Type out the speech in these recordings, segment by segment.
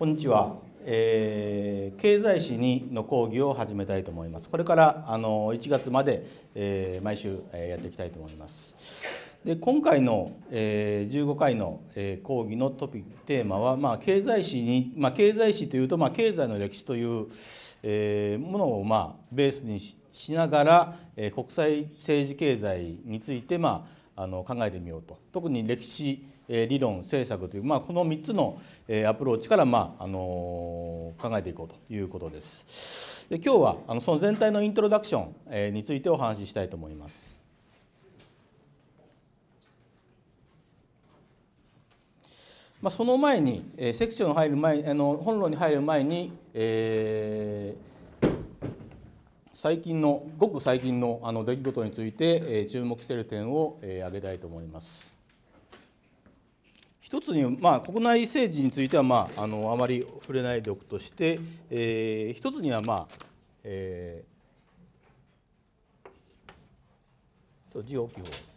こんにちは、えー、経済史にの講義を始めたいと思いますこれからあの1月まで、えー、毎週、えやっていきたいと思いますで今回の、えー、15回の、えー、講義のトピックテーマは、まあ、経済史に、まあ、経済史というと、まあ、経済の歴史という、えものを、まあ、ベースにしながら、え国際政治経済について、まあ、あの考えてみようと特に歴史理論政策という、まあ、この3つのアプローチから、まあ、あの考えていこうということです。で今日はあのその全体のイントロダクションについてお話ししたいと思います。まあ、その前に、えー、セクション入る前あの本論に入る前に、えー、最近のごく最近のあの出来事について、えー、注目している点を、えー、挙げたいと思います。一つに、まあ、国内政治については、まあ、あのあまり触れないでおくとして、えー、一つには、まあえー、字大きい方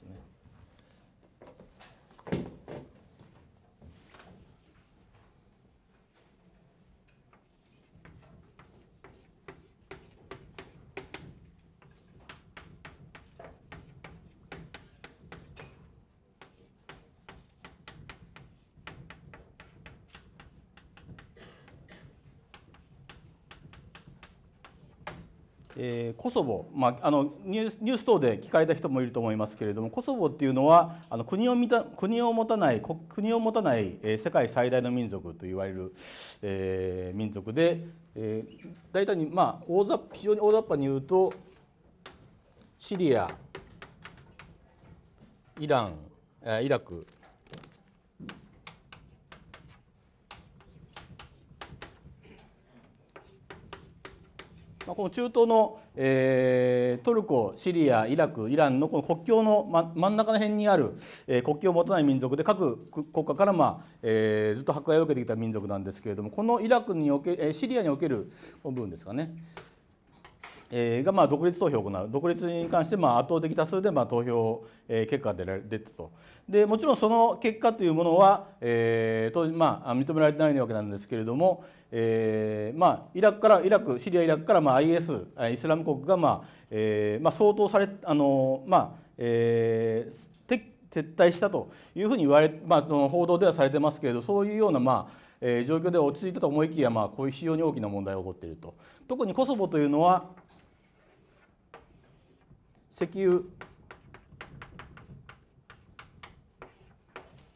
えー、コソボ、まあ、あのニュースニュース等で聞かれた人もいると思いますけれどもコソボっていうのはあの国を見た国を持たない国を持たない、えー、世界最大の民族といわれる、えー、民族で、えー、大体に、まあ、大雑非常に大雑把に言うとシリアイランえイラクまこの中東の、えー、トルコ、シリア、イラク、イランのこの国境の、ま、真ん中の辺にある、えー、国境を持たない民族で各国家から、まあ、えー、ずっと迫害を受けてきた民族なんですけれどもこのイラクにおけ、えシリアにおける部分ですかねえー、がまあ独立投票を行う独立に関してまあ圧倒的多数でまあ投票、えー、結果が出られ出たとでもちろんその結果というものは、えー、当まあ認められてないわけなんですけれども、えー、まあイラクからイラクシリアイラクからまあ IS イスラム国がまあ、えー、まあ相当されあのまあ、えー撤退したというふうに言われ、まあ、その報道ではされてますけれどそういうような、まあ、えー、状況で落ち着いたと思いきや、まあ、こういう非常に大きな問題が起こっていると特にコソボというのは石油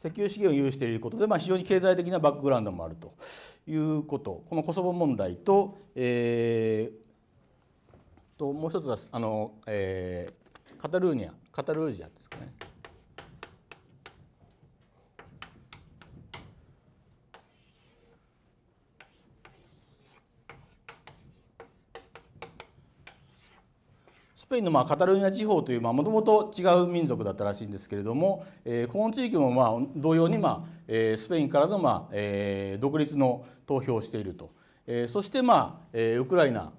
石油資源を有していることで、まあ、非常に経済的なバックグラウンドもあるということこのコソボ問題と,、えー、ともう一つはあの、えー、カタルーニャカタルージアですかねペインのまあカタルーニャ地方というもともと違う民族だったらしいんですけれども、えー、この地域もまあ同様に、まあえー、スペインからのまあ、えー、独立の投票をしていると、えー、そして、まあえー、ウクライナ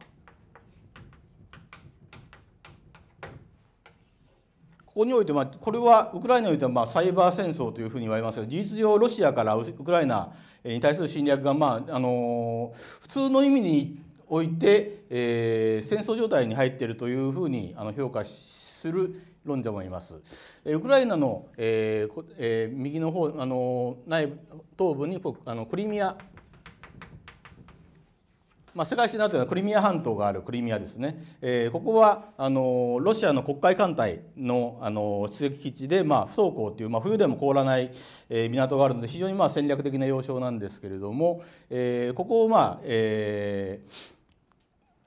ここにおいて、まあ、これはウクライナにおいては、まあ、サイバー戦争というふうに言われますが事実上ロシアからウクライナに対する侵略が、まああの普通の意味において、えー、戦争状態に入っているというふうにあの評価する論者もいます。ウクライナの、えーえー、右の方あの内部東部にあのクリミア、まあ、世界史になっているのはクリミア半島があるクリミアですね、えー、ここはあのロシアの黒海艦隊のあの出撃基地で、まあ、不凍港という、まあ、冬でも凍らない、えー、港があるので非常にまあ戦略的な要衝なんですけれども、えー、ここをまあ、えー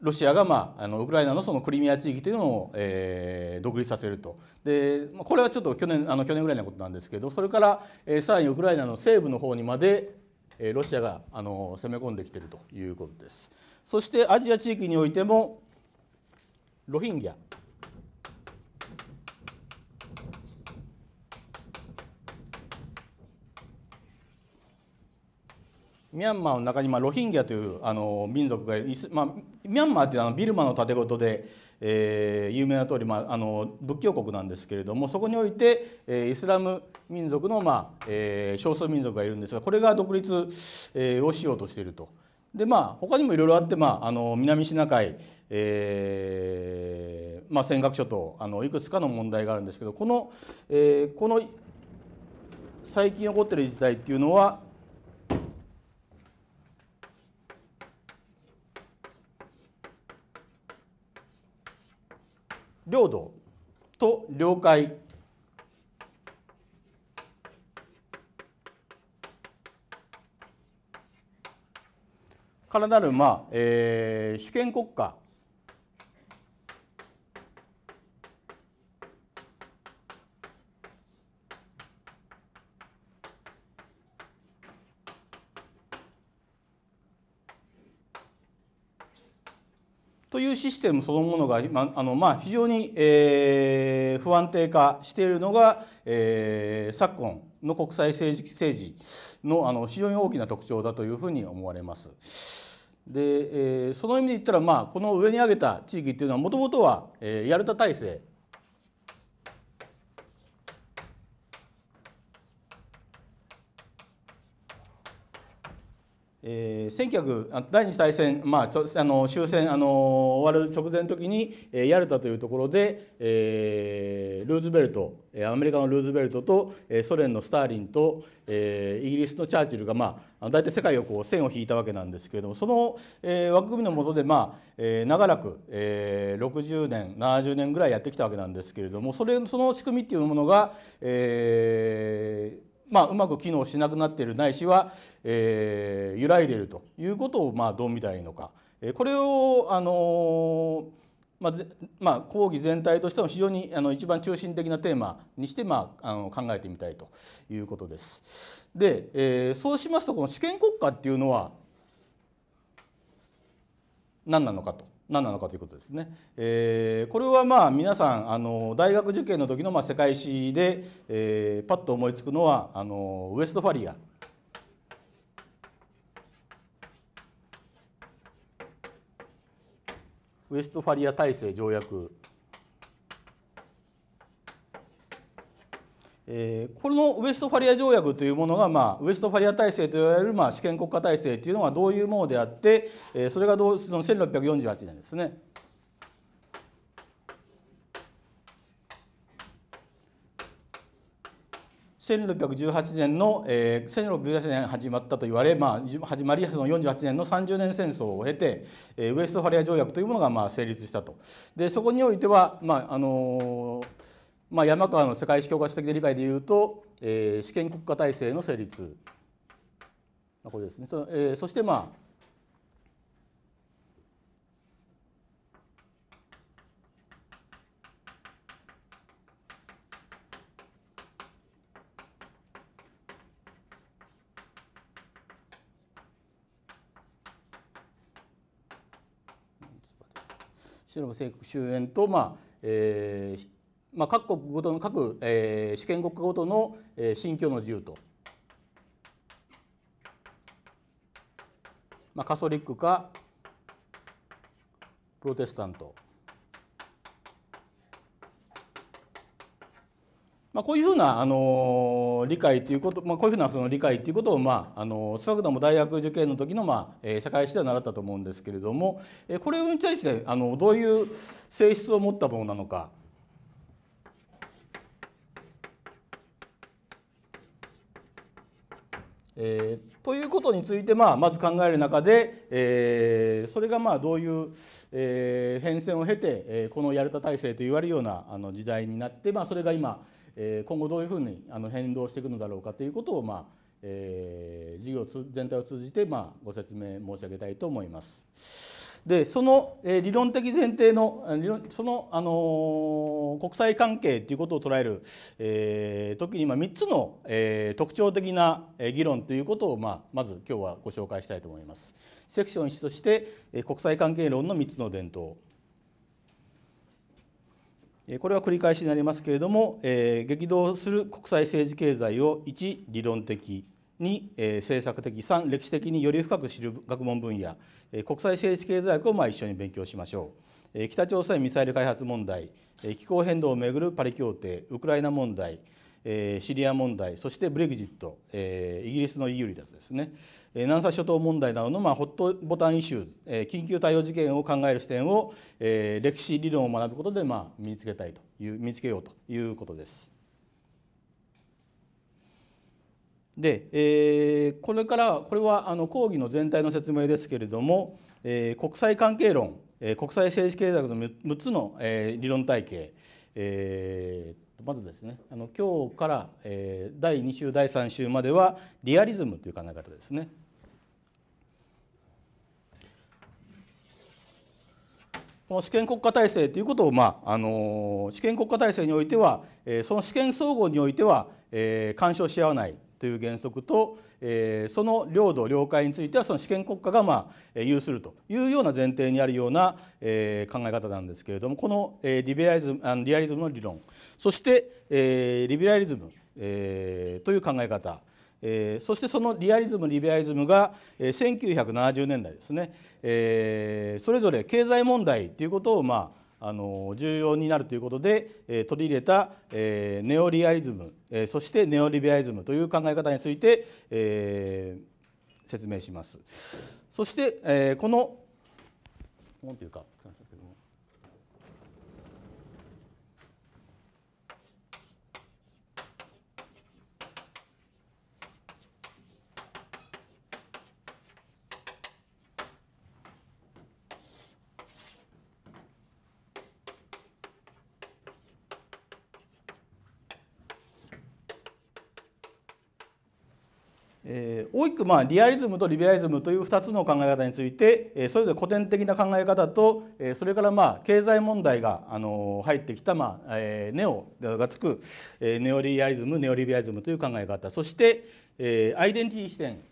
ロシアが、まあ、あのウクライナのそのクリミア地域というのを、えー、独立させるとで、まあ、これはちょっと去年あの去年ぐらいのことなんですけどそれから、えー、さらにウクライナの西部の方にまで、えー、ロシアがあの攻め込んできているということです。そしてアジア地域においてもロヒンギャミャンマーの中にまあロヒンギャというあの民族がまあ、ミャンマーっていあのビルマの建て事で、えー、有名な通りまああの仏教国なんですけれどもそこにおいて、えー、イスラム民族のまあ、えー、少数民族がいるんですがこれが独立、えー、をしようとしていると。でまあ他にもいろいろあってまああの南シナ海、えー、まあ尖閣諸島あのいくつかの問題があるんですけどこの、えー、この最近起こっている事態っていうのは領土と領海からなる、まあえー、主権国家というシステムそのものが、今あのまあ、非常に、えー、不安定化しているのが、えー、昨今の国際政治政治のあの非常に大きな特徴だというふうに思われます。で、えー、その意味で言ったら、まあ、この上に挙げた地域っていうのはもともとは、えー、ヤルタ体制えー、1900第二次大戦、まあ、ちょあの終戦あの終わる直前の時に、えー、ヤルタというところで、えー、ルーズベルトアメリカのルーズベルトと、えー、ソ連のスターリンと、えー、イギリスのチャーチルが、まあ、大体世界をこう線を引いたわけなんですけれどもその、えー、枠組みの下で、まあえー、長らく、えー、60年70年ぐらいやってきたわけなんですけれどもそれその仕組みっていうものが、えー、まあ、うまく機能しなくなっているないしは、えー、揺らいでいるということを、まあ、どう見たらいいのか、えこれを、あのまあまあ、講義全体としても非常にあの一番中心的なテーマにして、まあ、あの考えてみたいということです。で、えー、そうしますとこの主権国家っていうのは何なのかと何なのかということですね。えー、これはまあ皆さんあの大学受験の時のまあ世界史で、えー、パッと思いつくのはあのウエストファリア。ウエストファリア体制条約えこのウェストファリア条約というものが、まあ、ウェストファリア体制といわれる、まあ、主権国家体制というのはどういうものであって、えそれがどうその1648年ですね。1618年の、えー、1618年始まったと言われ、まあ、始まりその48年の30年戦争を経て、えー、ウェストファリア条約というものがまあ成立したとでそこにおいては、まああのーまあ、山川の世界史教科書的理解でいうと、えー、主権国家体制の成立、まあ、これですねそ,、えー、そしてまあ白の政国終焉と、まあえー、まあ、各国ごとの各、えー、主権国ごとの、えー、信教の自由と、まあ、カソリックかプロテスタント、まあ、こういうふうな、あの理解ということ、まあ、こういうふうなその理解ということを、まああの少なくとも大学受験の時の、まあえー、社会史では習ったと思うんですけれども、えー、これに対してあのどういう性質を持ったものなのか。えー、ということについて、まあ、まず考える中で、えー、それがまあどういう、えー、変遷を経て、えー、このヤルタ体制と言われるようなあの時代になって、まあ、それが今、えー、今後どういうふうにあの変動していくのだろうかということを、まあえー、事業全体を通じて、まあ、ご説明申し上げたいと思います。でその理論的前提のその、あの国際関係ということを捉える、えー、時に、まあ、3つの、えー、特徴的な議論ということを、まあ、まず今日はご紹介したいと思います。セクション1として国際関係論の3つの伝統これは繰り返しになりますけれども、えー、激動する国際政治経済を1理論的2、え政策的3歴史的により深く知る学問分野、え国際政治経済学をまあ一緒に勉強しましょう、え北朝鮮ミサイル開発問題、え気候変動をめぐるパリ協定ウクライナ問題、えシリア問題そしてブレグジット、えイギリスの EU 離脱ですね、え南沙諸島問題などのまあホットボタンイシューズ、え緊急対応事件を考える視点を、え歴史理論を学ぶことでまあ身につけたいという見つけようということです。で、えー、これからこれはあの講義の全体の説明ですけれども、えー、国際関係論、えー、国際政治経済学の6つの、えー、理論体系、えー、まずですねあの今日から、えー、第2週第3週まではリアリズムという考え方ですね。この主権国家体制ということを、まああの主権国家体制においては、えー、その主権総合においては、えー、干渉し合わないという原則と、えー、その領土領海についてはその主権国家がまあ有するというような前提にあるような、えー、考え方なんですけれどもこの、えー、リベラリズムあのリアリズムの理論そして、えー、リベラリズム、えー、という考え方えー、そしてそのリアリズムリベラリズムが、えー、1970年代ですね、えー、それぞれ経済問題ということをまああの重要になるということで、え取り入れた、えネオリアリズム、えそしてネオリベアリズムという考え方について、え説明します。そして、えこのんていうかくまあリアリズムとリベアリズムという2つの考え方についてそれぞれ古典的な考え方とそれからまあ経済問題があの入ってきたまあネオがつくネオリアリズムネオリベアリズムという考え方そしてアイデンティティ視点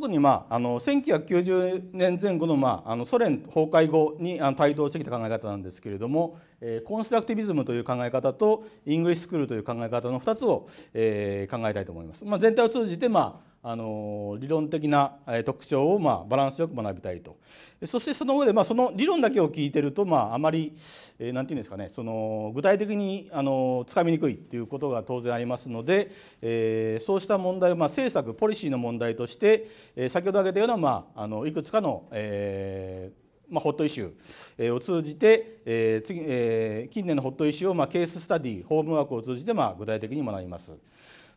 特に、まあ、あの1990年前後の,、まあ、あのソ連崩壊後にあの台頭してきた考え方なんですけれども、えー、コンストラクティビズムという考え方とイングリッシュスクールという考え方の2つを、えー、考えたいと思います。まあ、全体を通じて、まああの理論的な特徴をまバランスよく学びたいとそしてその上でまその理論だけを聞いてるとまああまり何て言うんですかねその具体的にあのつかみにくいっていうことが当然ありますので、えそうした問題をま政策ポリシーの問題として、え先ほど挙げたようなまああのいくつかの、えーまあ、ホットイシューを通じて、えー次えー、近年のホットイシューを、まあ、ケーススタディホームワークを通じて、まあ、具体的に学びます。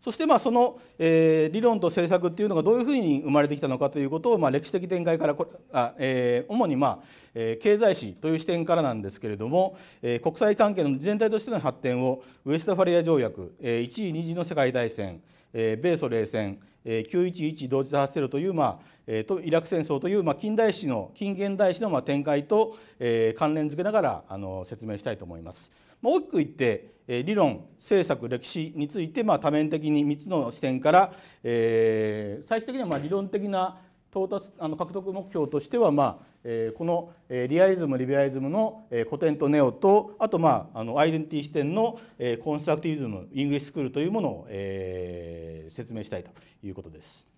そしてまあその、えー、理論と政策っていうのがどういうふうに生まれてきたのかということを、まあ、歴史的展開からこあ、えー、主にまあ、えー、経済史という視点からなんですけれども、えー、国際関係の全体としての発展をウエストファリア条約、えー、1次2次の世界大戦、えー、米ソ冷戦、え911同時多発テロという、まあえー、とイラク戦争という、まあ、近代史の近現代史の、まあ、展開と、えー、関連づけながらあの説明したいと思います。まあ、大きく言って理論政策歴史についてま多面的に3つの視点から、え最終的にはま理論的な到達あの獲得目標としては、まあえこの、えリアリズムリベラリズムの、え古典とネオとあと、まあ、あのアイデンティティ視点の、えコンストラクティビズムイングリッシュスクールというものを、え説明したいということです。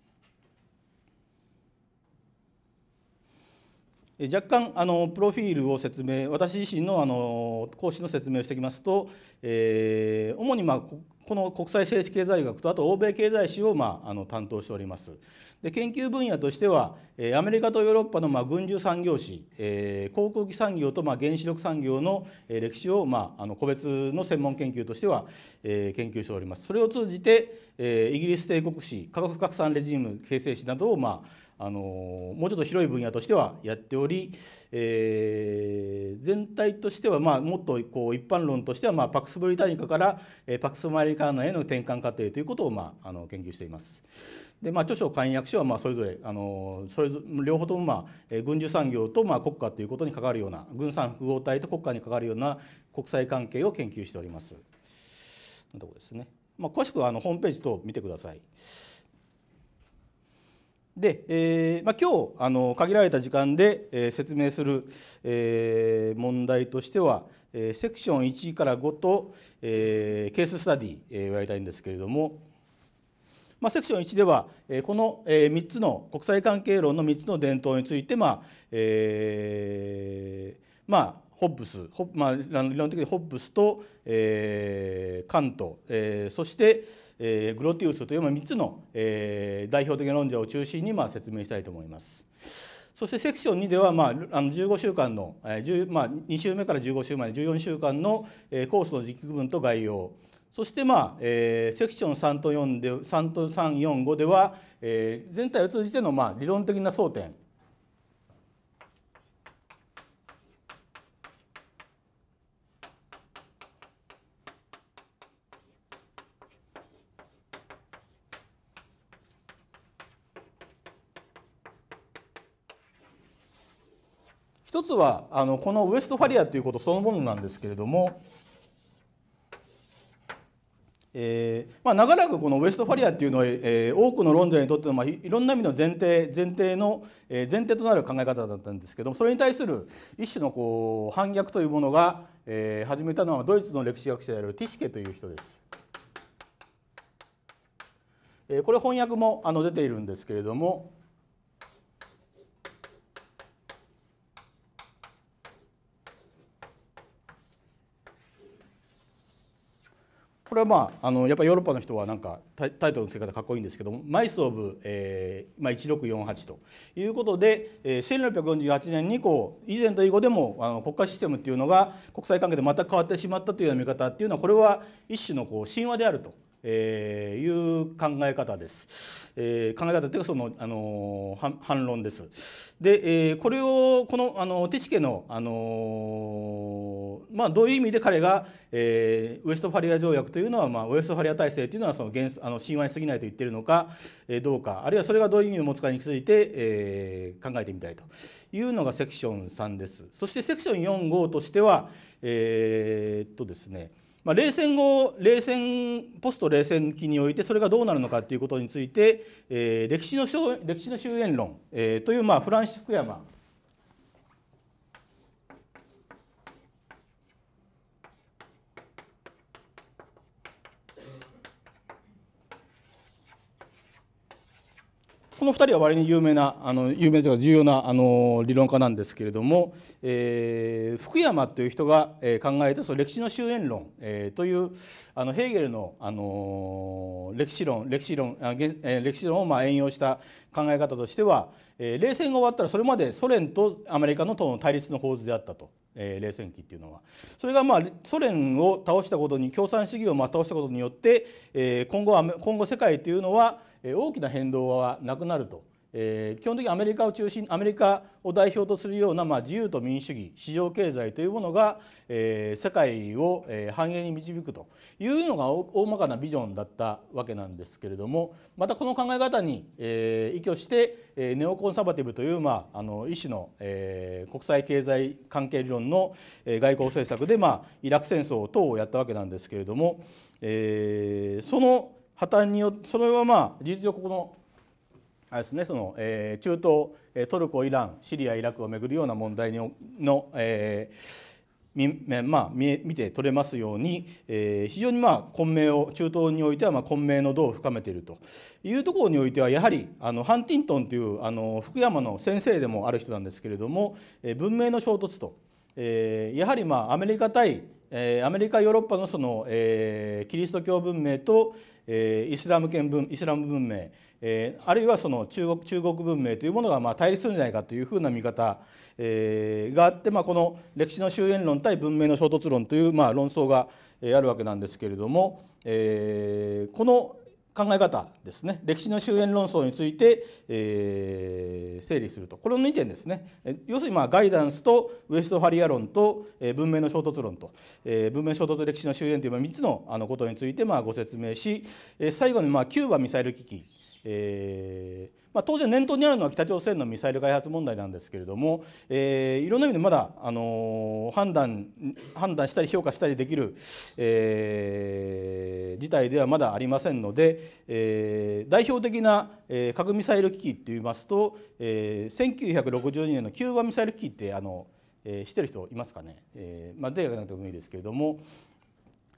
若干あのプロフィールを説明私自身のあの講師の説明をしてきますと、えー、主に、まあ、この国際政治経済学とあと欧米経済史を、まあ、あの担当しております。で研究分野としてはアメリカとヨーロッパの、まあ、軍需産業史、えー、航空機産業と、まあ、原子力産業の歴史を、まあ、あの個別の専門研究としては、えー、研究しております。それを通じて、えー、イギリス帝国史科学拡散レジーム形成史などを、まああのもうちょっと広い分野としてはやっており、えー、全体としては、まあ、もっとこう一般論としては、まあ、パクス・ブリタニカから、えー、パクス・マリカーナへの転換過程ということを、まあ、あの研究しています。でまあ、著書簡約書はまあそれぞれあのそれぞれ両方とも、まあ、軍需産業とまあ国家ということに関わるような軍産複合体と国家に関わるような国際関係を研究しております。のとこですねまあ、詳しくはあのホームページ等見てください。で、えーまあ、今日あの限られた時間で、えー、説明する、えー、問題としては、えー、セクション1から5と、えー、ケーススタディ、えー、をやりたいんですけれども、まあ、セクション1では、えー、この、えー、3つの国際関係論の3つの伝統について、まあえーまあ、ホッブスホ、まあ、理論的にホッブスと、えー、カント、えー、そして、えー、グロティウスという3つの、えー、代表的な論者を中心にまあ説明したいと思います。そしてセクション2では、まあ、あの15週間の、えーまあ、2週目から15週まで14週間の、えー、コースの実機分と概要そして、まあえー、セクション3と4で3と345では、えー、全体を通じての、まあ、理論的な争点つはあのこのウエストファリアということそのものなんですけれども、えーまあ、長らくこのウエストファリアっていうのは、えー、多くの論者にとっての、まあ、いろんな意味の前提前提の、えー、前提となる考え方だったんですけどもそれに対する一種のこう反逆というものが、えー、始めたのはドイツの歴史学者であるティシケという人です。えこれ翻訳もあの出ているんですけれどもこれはまああのやっぱりヨーロッパの人はなんかタイトルの付け方かっこいいんですけどもマイス・オブ、えーまあ、1648ということで、えー、1648年にこう以前と以後でもあの国家システムっていうのが国際関係で全く変わってしまったというような見方っていうのはこれは一種のこう神話であると。えー、いう考え方です、えー、考え方というかその、あの反論です。で、えー、これをこのあのティケの、あのまあ、どういう意味で彼が、えー、ウエストファリア条約というのは、まあ、ウエストファリア体制というのはその原あの神話に過ぎないと言っているのか、えー、どうかあるいはそれがどういう意味を持つかについて、えー、考えてみたいというのがセクション3です。そしてセクション4号としては、えー、っとですねまあ、冷戦後冷戦ポスト冷戦期においてそれがどうなるのかということについて、えー、歴史の歴史の終焉論、えー、という、まあ、フランシス・福山この2人は割に有名なあの有名というか重要なあの理論家なんですけれども、えー、福山という人が、え考えたその歴史の終焉論、えー、というあのヘーゲルの、あの歴史論歴史論あ、え歴史論をまあ援用した考え方としては、え冷戦が終わったらそれまでソ連とアメリカのとの対立の構図であったと。え冷戦期っていうのはそれがまあソ連を倒したことに共産主義をまあ倒したことによって、え今後今後世界というのは大きな変動はなくなると、え基本的にアメリカを中心アメリカを代表とするような、まあ、自由と民主主義市場経済というものが、えー、世界を、えー、繁栄に導くというのが大まかなビジョンだったわけなんですけれどもまたこの考え方に、えー、依拠して、えー、ネオコンサバティブという、まあ、あの一種の、えー、国際経済関係理論の、えー、外交政策で、まあ、イラク戦争等をやったわけなんですけれども、えー、その破綻によってそれはまあ事実上ここのあれですねその、えー、中東トルコイランシリアイラクをめぐるような問題の、えーみまあ、見見て取れますように、えー、非常にまあ混迷を中東においてはまあ混迷の度を深めているというところにおいてはやはりあのハンティントンというあの福山の先生でもある人なんですけれども、えー、文明の衝突と、えー、やはりまあアメリカ対えアメリカヨーロッパのその、えー、キリスト教文明と、えイスラム圏文イスラム文明、えあるいはその中国中国文明というものがまあ対立するんじゃないかというふうな見方、えがあって、まあ、この歴史の終焉論対文明の衝突論というまあ論争があるわけなんですけれども、えー、この考え方ですね歴史の終焉論争について、えー、整理するとこの2点ですね要するにまあガイダンスとウエストファリア論と、えー、文明の衝突論と、えー、文明衝突歴史の終焉という3つのあのことについてまあご説明し、えー、最後にまあキューバミサイル危機えーまあ、当然念頭にあるのは北朝鮮のミサイル開発問題なんですけれども、えー、いろんな意味でまだ、あのー、判断判断したり評価したりできる、えー、事態ではまだありませんので、えー、代表的な、えー、核ミサイル危機っていいますと、えー、1962年のキューバミサイル危機ってあの、えー、知ってる人いますかね、えーまあ、例なくてもいいですけれども、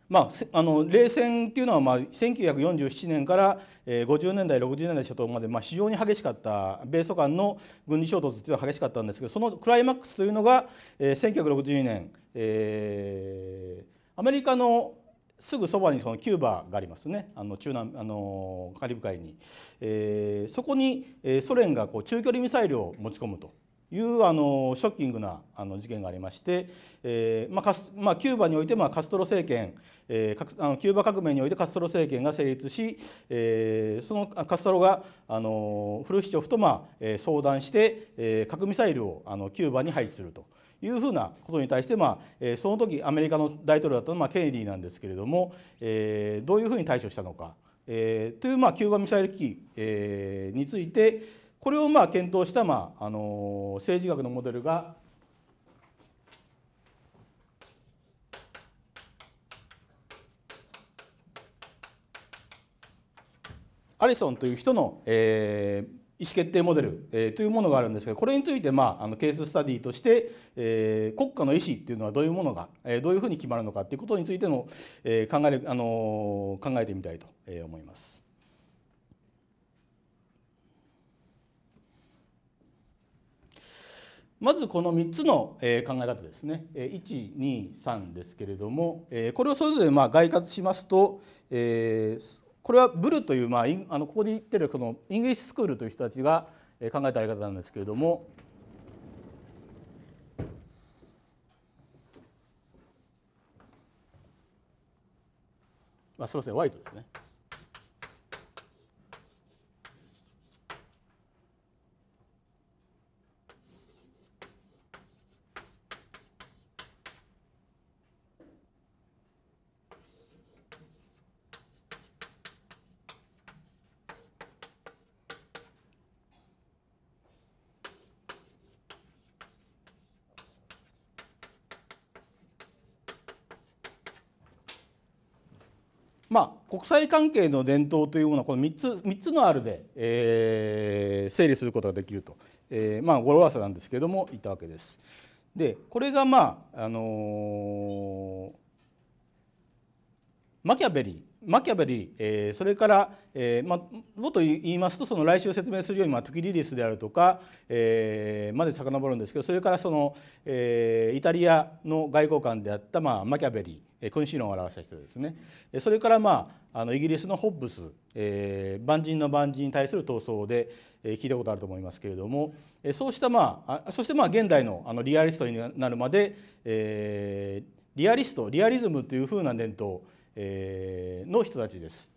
まあ、あの冷戦っていうのは、まあ、1947年から、50年代60年代初頭まで、まあ、非常に激しかった米ソ間の軍事衝突っていうのは激しかったんですけどそのクライマックスというのが、えー、1962年、えー、アメリカのすぐそばにそのキューバがありますねあの中南あのカリブ海に、えー、そこにソ連がこう中距離ミサイルを持ち込むと。いうあのショッキングなあの事件がありまして、えーまあまあ、キューバにおいて、まカストロ政権、えー、あのキューバ革命においてカストロ政権が成立し、えー、そのカストロがあのフルシチョフと、まあ、相談して、えー、核ミサイルをあのキューバに配置すると。いうふうなことに対して、まあえその時アメリカの大統領だったのは、まあ、ケネディなんですけれども、えー、どういうふうに対処したのか、えー、という、まあ、キューバミサイル危機、えー、について、これをまあ検討した、まあ、あの政治学のモデルがアリソンという人の、えー、意思決定モデル、えー、というものがあるんですけどこれについて、まあ、あのケーススタディとして、えー、国家の意思っていうのはどういうものが、えー、どういうふうに決まるのかっていうことについての、えー、考えあのー、考えてみたいと思います。まずこの3つの考え方ですね123ですけれどもこれをそれぞれま概括しますとこれはブルというまああのここで言ってるこのイングリッシュスクールという人たちが考えたやり方なんですけれどもまあすみませんワイトですね。国際関係の伝統というものはこの3つ ,3 つのあるで、えー、整理することができると、えー、まあ語呂合わせなんですけれども言ったわけです。でこれがまああのー、マキャベリーマキャベリー、えー、それから、えーまあ、もっと言いますとその来週説明するように、まあ、トキリリスであるとか、えー、まで遡るんですけどそれからその、えー、イタリアの外交官であった、まあ、マキャベリー君主論を表した人ですねそれからまああのイギリスのホッブス、えー、万人の万人に対する闘争で、えー、聞いたことあると思いますけれども、えそうしたまあそしてまあ現代のあのリアリストになるまで、えー、リアリストリアリズムというふうな伝統、えー、の人たちです。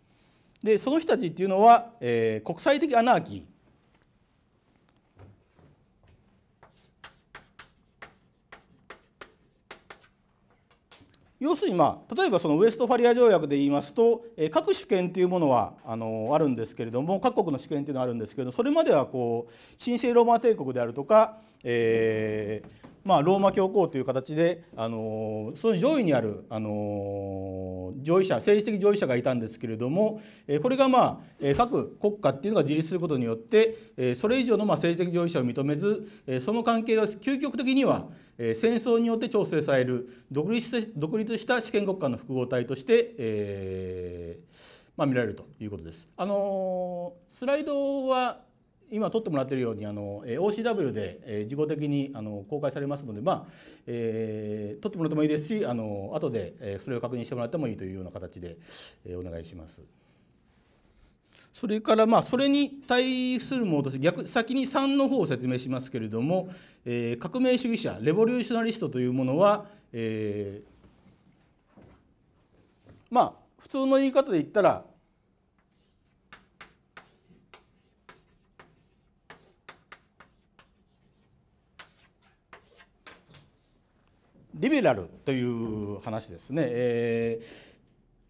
でその人たちっていうのは、えー、国際的アナーキ要するに、まあ、例えばそのウエストファリア条約で言いますと、え各主権というものはあのあるんですけれども各国の主権というのはあるんですけれどそれまではこう神聖ローマ帝国であるとか、えーまあ、ローマ教皇という形で、あのその上位にある、あの上位者政治的上位者がいたんですけれども、えこれが、まあ、各国家っていうのが自立することによって、えそれ以上の、ま政治的上位者を認めず、えその関係が究極的には、え戦争によって調整される独立した独立した主権国家の複合体として、えーまあ、見られるということです。あのスライドは今取ってもらっているようにあの OCW で、え事後的にあの公開されますので、まあえー、取ってもらってもいいですしあの後で、えそれを確認してもらってもいいというような形で、えお願いします。それからまあそれに対するものとして逆先に3の方を説明しますけれども、えー、革命主義者レボリューショナリストというものは、えー、まあ普通の言い方で言ったらリベラルという話ですね、え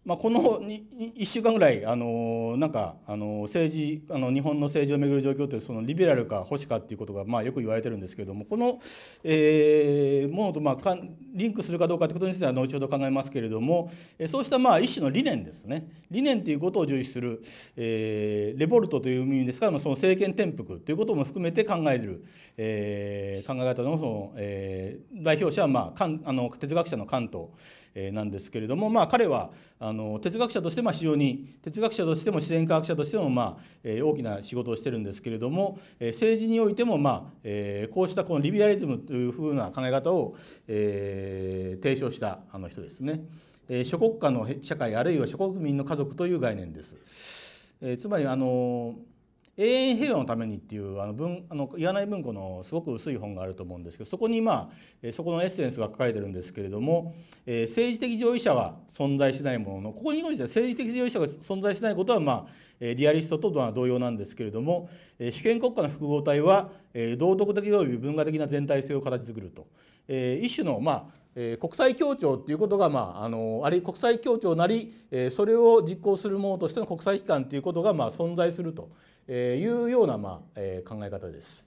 まあ、この1週間ぐらい、あのなんか、あの政治あの日本の政治をめぐる状況ってそのリベラルか保守かっていうことが、まあ、よく言われてるんですけれどもこの、えー、ものと、まあ、かリンクするかどうかということについては後ほど考えますけれども、えそうした、まあ、一種の理念ですね理念ということを重視する、えー、レボルトという意味ですからその政権転覆ということも含めて考える、えー、考え方のその、え代表者は、まあ、かんあの哲学者の関東。えなんですけれども、まあ、彼はあの哲学者としてまあ非常に哲学者としても自然科学者としてもまあ、えー、大きな仕事をしてるんですけれども、えー、政治においてもまあ、えー、こうしたこのリベラリズムというふうな考え方を、えー、提唱したあの人ですね。えー、諸国家の社会あるいは諸国民の家族という概念です。えー、つまりあのー永遠平和のためにっていうあの文あの言わない文庫のすごく薄い本があると思うんですけどそこにまあそこのエッセンスが書かれてるんですけれども、えー、政治的上位者は存在しないもののここに関しては政治的上位者が存在しないことはまあリアリストとは同様なんですけれども主権国家の複合体は道徳的及び文化的な全体性を形作ると、えー、一種のまあえ国際協調っていうことが、まあ、あのあるいは国際協調なり、えそれを実行するものとしての国際機関っていうことが、まあ、存在するというような、まあえ考え方です。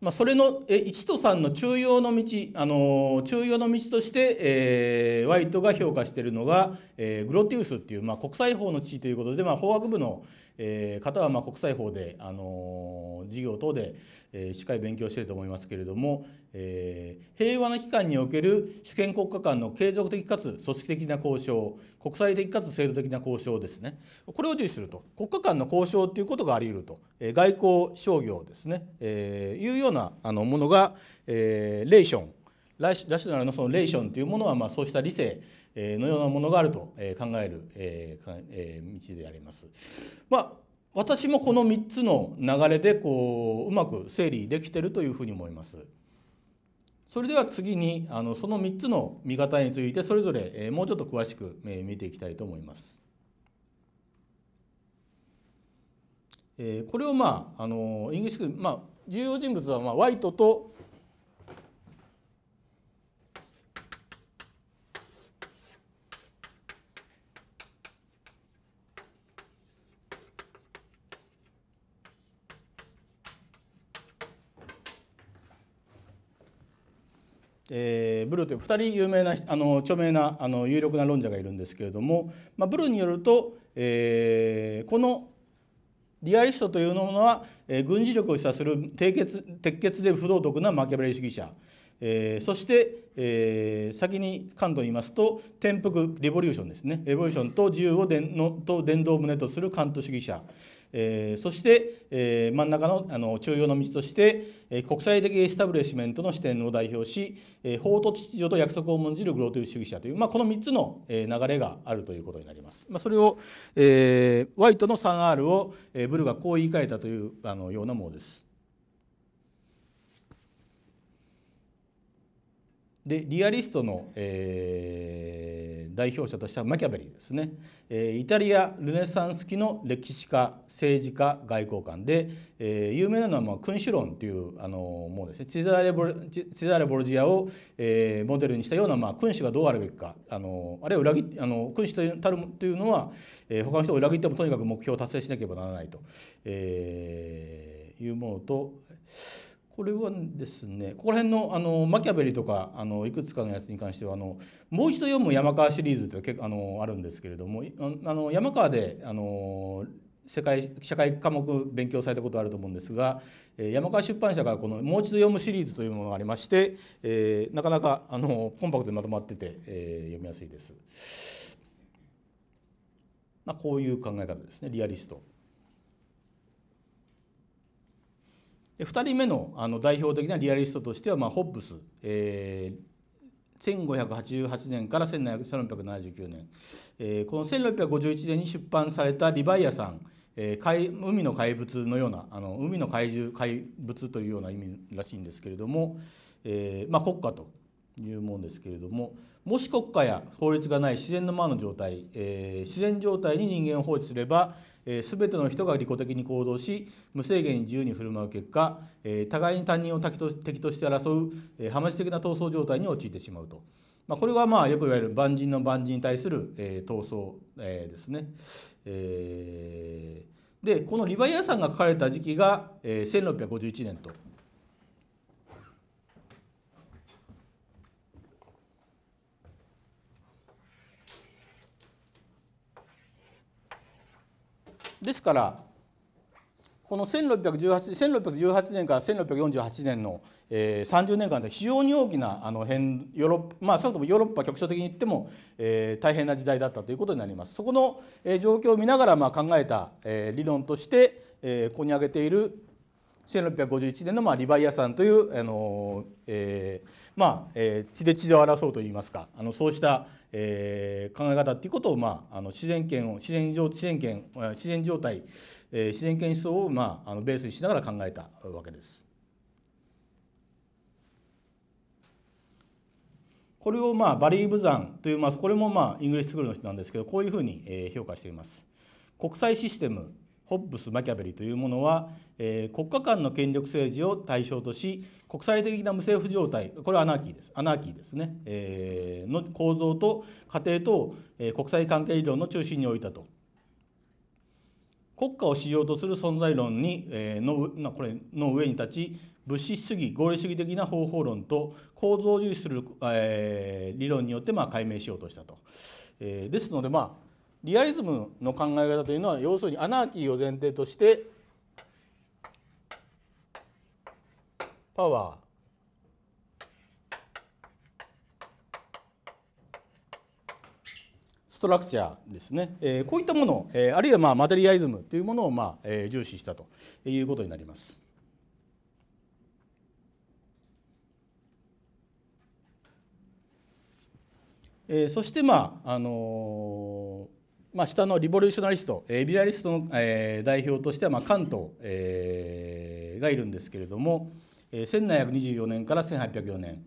まあ、それの1と3の中央の道、あの中央の道として、えワイトが評価しているのが、えグロティウスっていう、まあ、国際法の地位ということで、まあ、法学部の、えー、方はま国際法で、あの事業等で、えしっかり勉強していると思いますけれども、えー、平和な期間における主権国家間の継続的かつ組織的な交渉国際的かつ制度的な交渉ですねこれを重視すると国家間の交渉ということがあり得ると、えー、外交商業ですね、えー、いうようなあのものが、えレーションラシュナルのそのレーションというものはまそうした理性のようなものがあると考える道であります。まあ私もこの3つの流れでこううまく整理できているというふうに思います。それでは次にあのその3つの見方についてそれぞれもうちょっと詳しく見ていきたいと思います。これをまああのイングリッシュ、まあ重要人物はまあワイトとえー、ブルーという2人有名なあの著名なあの有力な論者がいるんですけれども、まあ、ブルーによると、えー、このリアリストというのは、えー、軍事力を示唆する締血鉄血で不道徳なマキャベリ主義者、えー、そして、えー、先に関東言いますと転覆レボリューションですねレボリューションと自由をでのと伝道を旨とするカント主義者、えー、そして、えー、真ん中のあの中央の道として、えー、国際的エスタブリッシュメントの視点を代表し、えー、法と秩序と約束を重んじるグローテト主義者という、まあ、この3つの流れがあるということになります。まあ、それを、えー、ワイトの 3R を、えー、ブルがこう言い換えたというあのようなものです。でリアリストの、えー、代表者としてはマキャベリですね、えー、イタリアルネサンス期の歴史家政治家外交官で、えー、有名なのは、まあ、君主論というあのもうですねチザレボチザレボルジアを、えー、モデルにしたような、まあ、君主がどうあるべきかあのあるいは裏切あの君主というたるというのは、えー、他の人を裏切ってもとにかく目標を達成しなければならないと、えー、いうものと。これはですねここら辺のあのマキャベリとかあのいくつかのやつに関してはあのもう一度読む山川シリーズって結構あのあるんですけれどもあの山川であの世界社会科目勉強されたことあると思うんですが山川出版社からこの「もう一度読む」シリーズというものがありまして、えー、なかなかあのコンパクトにまとまってて、えー、読みやすいです。まあ、こういう考え方ですねリアリスト。で2人目のあの代表的なリアリストとしては、まあ、ホッブス、えー、1588年から1679年、えー、この1651年に出版された「リバイアさん」えー、海の怪物のようなあの海の怪獣怪物というような意味らしいんですけれども、えーまあ、国家というものですけれどももし国家や法律がない自然のままの状態、えー、自然状態に人間を放置すればえべ全ての人が利己的に行動し無制限に自由に振る舞う結果、え互いに他人を敵と敵として争う、え破滅的な闘争状態に陥ってしまうと。まあ、これはまあよく言われる万人の万人に対する、えー、闘争、えー、ですね。えー、でこのリヴァイアさんが書かれた時期が、えー、1651年とですからこの 1618, 1 6年から1648年の、えー、30年間で非常に大きなあの変ヨーロッパまあそれともヨーロッパ局所的に言っても、えー、大変な時代だったということになります。そこの、えー、状況を見ながら、まあ、考えた、えー、理論として、えー、ここに挙げている1651年の、まあ、リバイアさんという、あのーえーまあえー、血で血で争うといいますかあのそうした、えー、考え方っていうことを、まあ、あの自然権を自然状自然権自然状態、えー、自然権思想を、まあ、あのベースにしながら考えたわけです。これを、まあ、バリー・ブザンという、ますこれも、まあ、イングリッシュスクールの人なんですけどこういうふうに、えー、評価しています。国際システムホッブス・マキャベリというものは、えー、国家間の権力政治を対象とし国際的な無政府状態これはアナーキーですアナーキーですね、えー、の構造と過程と、え国際関係理論の中心に置いたと国家をしようとする存在論に、えー、のこれの上に立ち物質主義合理主義的な方法論と構造を重視する、えー、理論によってまあ解明しようとしたと。えー、ですのでまあリアリズムの考え方というのは要するにアナーキーを前提としてパワーストラクチャーですね、えー、こういったものえー、あるいはまあマテリアリズムというものをまあ、えー、重視したということになります。えー、そしてまああのー、まあ、下のリボリューショナリスト、えビラリストの、えー、代表としては、まあ、関東、えー、がいるんですけれども、え1724年から1804年、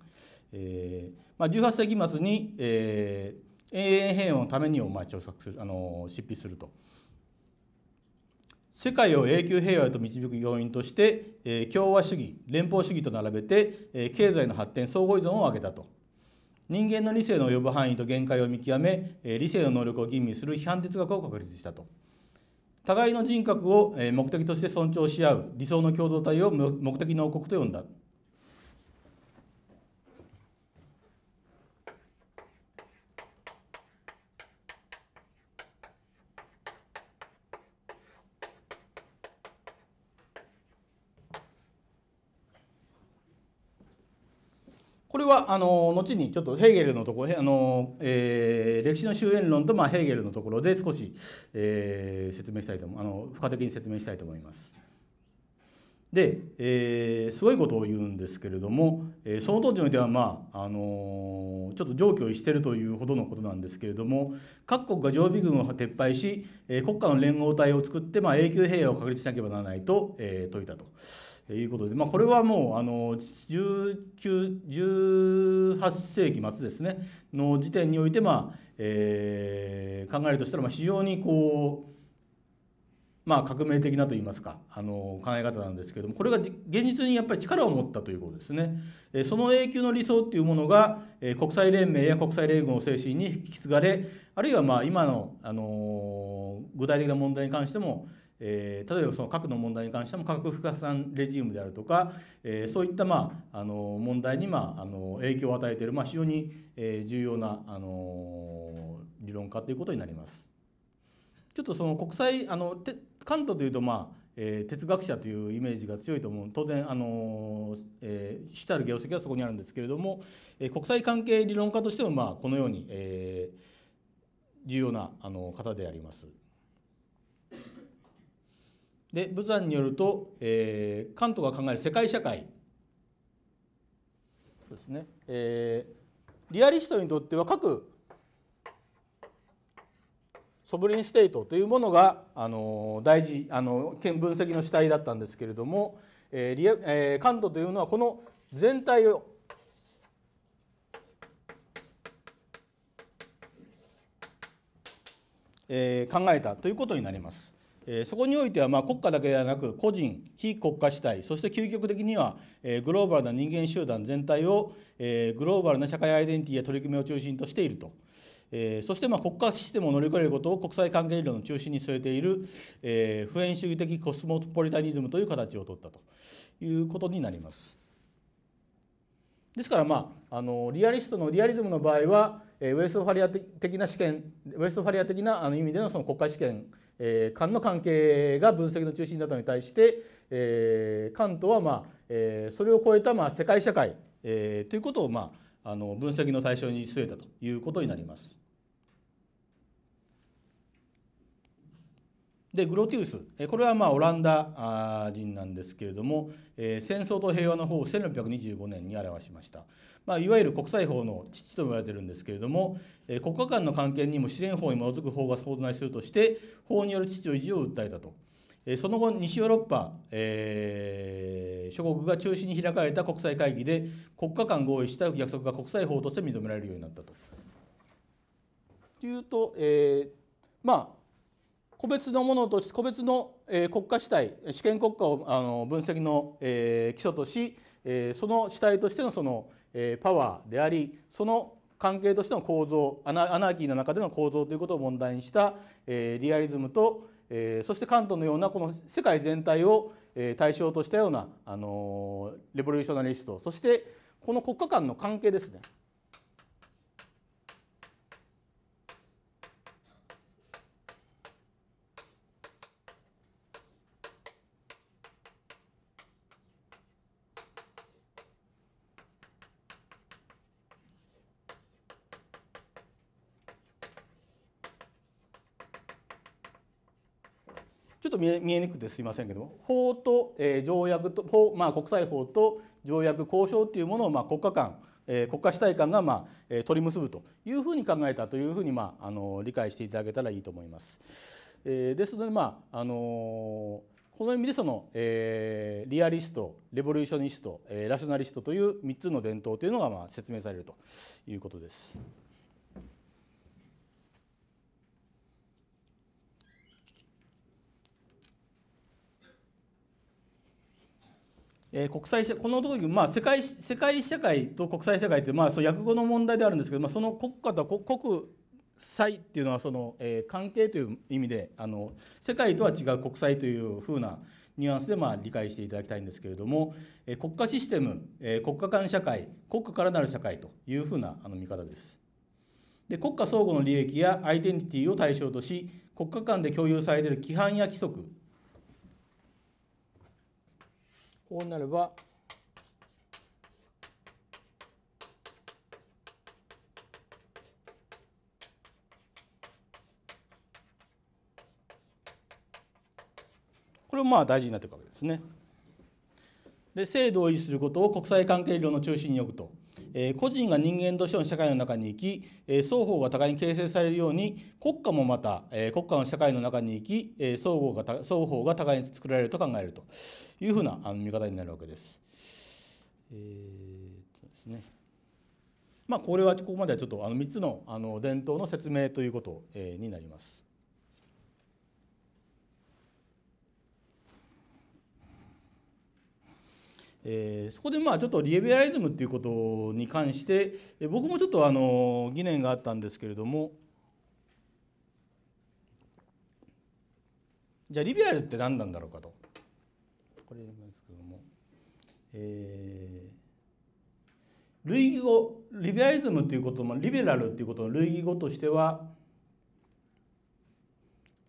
えーまあ、18世紀末に、えー、永遠平穏のためにをまあ著作するあの執筆すると。世界を永久平和へと導く要因として、えー、共和主義連邦主義と並べて、えー、経済の発展相互依存を挙げたと人間の理性の及ぶ範囲と限界を見極め、えー、理性の能力を吟味する批判哲学を確立したと。互いの人格を目的として尊重し合う理想の共同体を目的の王国と呼んだれはあの後にちょっとヘーゲルのところあの、えー、歴史の終焉論と、まあ、ヘーゲルのところで少し、えー、説明したいとあの付加的に説明したいと思います。で、えー、すごいことを言うんですけれども、えー、その当時においてはまあ、あのー、ちょっと常軌を逸してるというほどのことなんですけれども各国が常備軍を撤廃し、えー、国家の連合体を作って、まあ、永久平和を確立しなければならないと、えー、説いたと。いうことで、まあ、これはもうあの1 8世紀末ですねの時点において、まあえー、考えるとしたら、まあ、非常にこう、まあ、革命的なといいますかあの考え方なんですけどもこれが現実にやっぱり力を持ったということですね。その永久の理想っていうものが国際連盟や国際連合の精神に引き継がれあるいはまあ今の、あの具体的な問題に関しても、えー、例えばその核の問題に関しても核不拡散レジウムであるとか、えー、そういった、まあ、あの問題に、まあ、あの影響を与えている、まあ、非常に、えー、重要なあの理論家ということになります。ちょっとその国際あのて関東というと、まあえー、哲学者というイメージが強いと思う当然あの、えー、主たる業績はそこにあるんですけれども、えー、国際関係理論家としても、まあ、このように、えー、重要なあの方であります。で武山によると、えー、関東が考える世界社会そうですね、えー、リアリストにとっては各ソブリンステートというものが、あの大事あの分析の主体だったんですけれども、えーリアえー、関東というのはこの全体をえ考えたということになります。えそこにおいてはま国家だけではなく個人非国家主体そして究極的には、えグローバルな人間集団全体を、えグローバルな社会アイデンティティや取り組みを中心としていると。えそしてま国家システムを乗り越えることを国際関係理論の中心に据えている、え普遍主義的コスモポリタニズムという形をとったということになります。ですから、まあ、あのリアリストのリアリズムの場合は、えウェストファリア的な試験ウェストファリア的なあの意味でのその国家試験えー、間の関係が分析の中心だったのに対して、えー、関東は、まあえー、それを超えた、まあ、世界社会、えー、ということを、まあ、あの分析の対象に据えたということになります。でグロティウスこれはまあオランダ人なんですけれども、えー、戦争と平和の法を1625年に表しました、まあ、いわゆる国際法の父と言われてるんですけれども、えー、国家間の関係にも自然法に基づく法が存在するとして法による秩序維持を訴えたと。えー、その後、西ヨーロッパ、えー、諸国が中心に開かれた国際会議で国家間合意した約束が国際法として認められるようになったと。というと、えー、まあ個別のものとして個別の、え国家主体主権国家をあの分析の、え基礎とし、えその主体としてのその、えパワーでありその関係としての構造アナーキーの中での構造ということを問題にした、えリアリズムと、えそして関東のようなこの世界全体を、え対象としたような、あのレボリューショナリストそしてこの国家間の関係ですね見えにくくてすいませんけども法と、え条約と法、まあ、国際法と条約交渉というものを、まあ、国家間、え国家主体間が、まあえ取り結ぶというふうに考えたというふうに、まあ、あの理解していただけたらいいと思います。えですので、まああのこの意味でその、えー、リアリストレボリューショニスト、えー、ラショナリストという3つの伝統というのが、まあ、説明されるということです。えー、国際この時、まあ、世界世界社会と国際社会って、まあ、その訳語の問題であるんですけど、まあ、その国家と国国際っていうのはその、えー、関係という意味であの世界とは違う国際というふうなニュアンスでまあ理解していただきたいんですけれども、えー、国家システム、えー、国家間社会国家からなる社会というふうなあの見方です。で国家相互の利益やアイデンティティを対象とし国家間で共有されている規範や規則こうなればこれもまあ大事になってくわけですね。で制度を維持することを国際関係量の中心に置くとえ個人が人間としての社会の中に生き、え双方が互いに形成されるように国家もまた、え国家の社会の中に生き、え双方が双方が互いに作られると考えるというふうな見方になるわけです。えー、とですねまあ、これはここまではちょっとあの3つのあの伝統の説明ということ、えになります。えー、そこでまあちょっとリベラリズムっていうことに関して、え僕もちょっとあの疑念があったんですけれどもじゃあリベラルって何なんだろうかとこれなんですけども、えー、類義語リベラリズムっていうこともリベラルっていうことの類義語としては、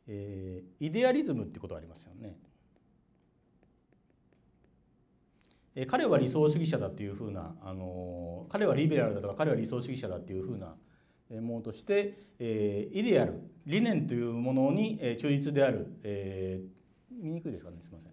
えー、イデアリズムっていうことがありますよね。え彼は理想主義者だっていうふうな、あの彼はリベラルだとか彼は理想主義者だっていうふうなものとして、えイデアル理念というものに忠実である、え見にくいですかねすいません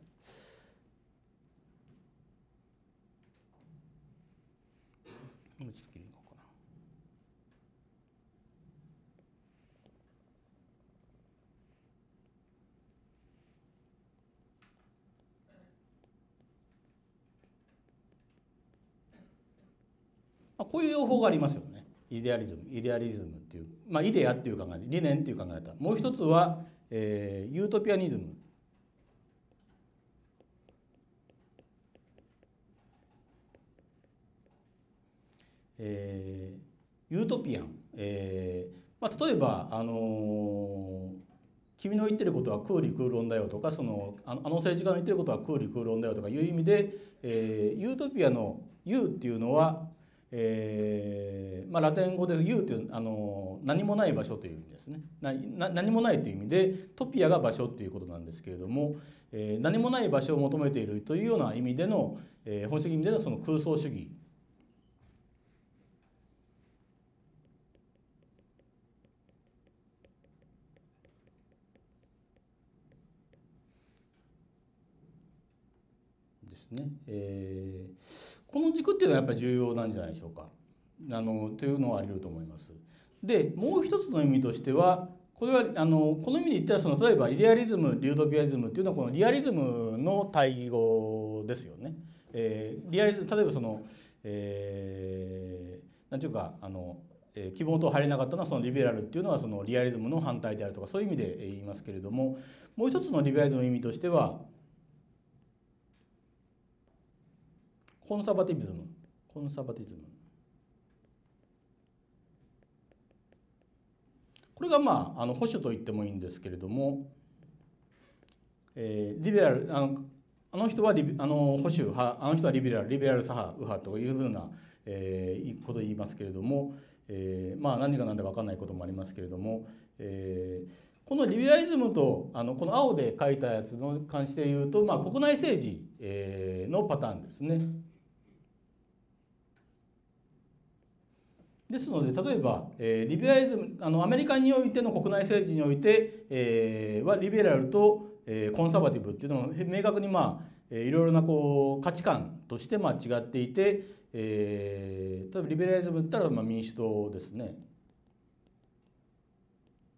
まあ、こういう用法がありますよねイデアリズムイデアリズムっていう、まあ、イデアっていう考え理念っていう考え方もう一つは、えー、ユートピアニズムえー、ユートピアン、えーまあ、例えば、あのー、君の言ってることは空理空論だよ」とかそのあの政治家の言ってることは空理空論だよとかいう意味で、えー、ユートピアの「ユっていうのはえーまあ、ラテン語で「言うというあの何もない場所という意味ですね何もないという意味でトピアが場所ということなんですけれども、えー、何もない場所を求めているというような意味での、えー、本質的意味でのその空想主義ですね。えーこの軸っていうのはやっぱり重要なんじゃないでしょうかあのというのはあり得ると思います。でもう一つの意味としてはこれはあのこの意味で言ったらその例えばイデアリズムリュードピアリズムっていうのはこのリアリズムの対義語ですよね。えー、リアリズム例えばその、えー、なんていうかあの、えー、希望と入れなかったのはそのリベラルっていうのはそのリアリズムの反対であるとかそういう意味で言いますけれどももう一つのリベラリズムの意味としてはコンサバティズムコンサバティズムこれがまああの保守と言ってもいいんですけれども、えー、リベラルあのあの人はリあの保守派あの人はリベラルリベラル左派右派というふうな、えー、ことを言いますけれども、えー、まあ何が何だか分かんないこともありますけれども、えー、このリベラリズムとあのこの青で書いたやつの関して言うと、まあ、国内政治、えー、のパターンですね。ですので例えば、えー、リベラリズムあのアメリカにおいての国内政治において、えー、はリベラルと、えー、コンサバティブっていうのは明確にまあ、えいろいろなこう価値観としてまあ違っていて、えー、例えばリベラリズムって言ったらまあ民主党ですね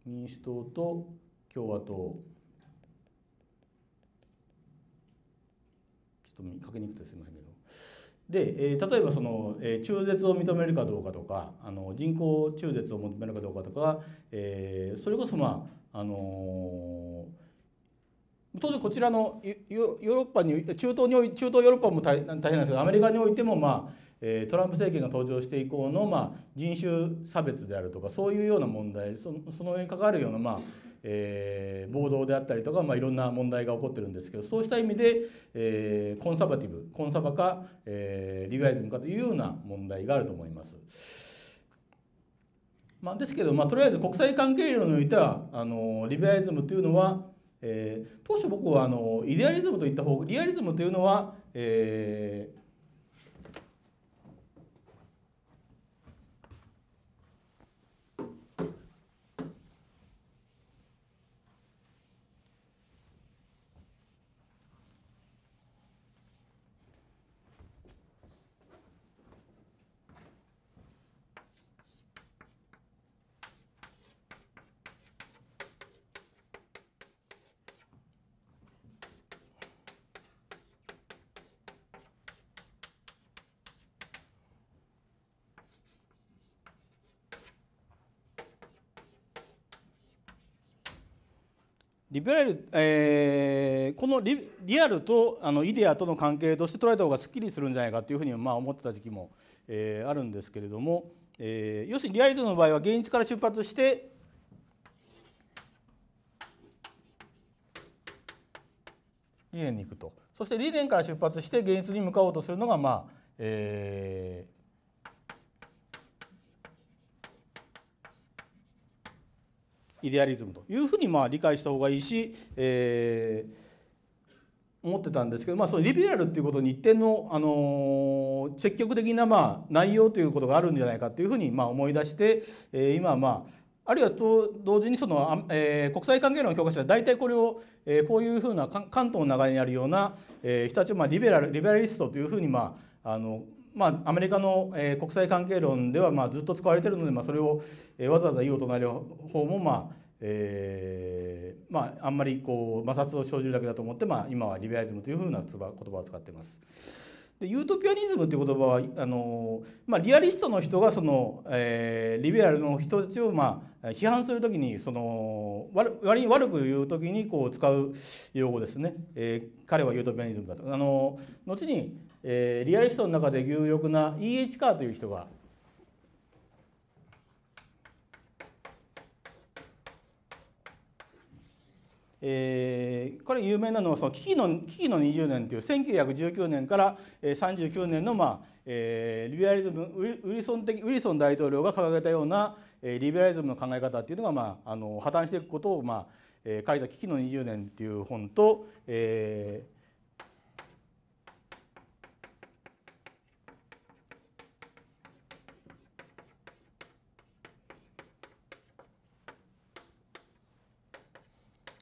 民主党と共和党ちょっと見かけにくくてすみませんけどで、えー、例えばその、えー、中絶を認めるかどうかとかあの人工中絶を求めるかどうかとか、えー、それこそまああのー、当然こちらのヨーロッパに中東におい中東ヨーロッパも大変なんですけどアメリカにおいてもまあトランプ政権が登場して以降の、まあ、人種差別であるとかそういうような問題そのその上に関わるような、まあえー、暴動であったりとか、まあ、いろんな問題が起こってるんですけどそうした意味で、えー、コンサバティブコンサバか、えー、リバイズムかというような問題があると思います。まあ、ですけど、まあ、とりあえず国際関係論においてはあのリバイズムというのは、えー、当初僕はあのイデアリズムといった方リアリズムというのは、えー、リベラル、えー、このリリアルとあのイデアとの関係として捉えた方がすっきりするんじゃないかというふうにまあ思ってた時期も、えー、あるんですけれども、えー、要するにリアリズムの場合は現実から出発して理念に行くとそして理念から出発して現実に向かおうとするのがまあ、えー、イデアリズムというふうにまあ理解した方がいいし、えー、思ってたんですけど、まあ、そのリベラルっていうことに一定の、あのー、積極的なまあ内容ということがあるんじゃないかというふうにまあ思い出して、えー、今まああるいはと同時にその、えー、国際関係の教科書は大体これを、えー、こういうふうな関東の流れにあるような、えー、人たちをまあリベラルリベラリストというふうにまああのまあ、アメリカの、えー、国際関係論では、まあ、ずっと使われているので、まあ、それを、えー、わざわざ言おうとなる方も、まあえーまあ、あんまりこう摩擦を生じるだけだと思って、まあ、今はリベアリズムというふうな言葉を使っています。でユートピアニズムという言葉はあの、まあ、リアリストの人がその、えー、リベラルの人たちを、まあ、批判するときにその割に悪く言うときにこう使う用語ですね、えー、彼はユートピアニズムだと。あの後にえー、リアリストの中で有力な E.H. カーという人がえー、これ有名なのはその危機の危機の20年という1919年から39年の、まあえー、リベラリズムウィソン的ウィリソン大統領が掲げたような、えー、リベラリズムの考え方っていうのが、まあ、あの破綻していくことを、まあえー、書いた「危機の20年」っていう本と、えー、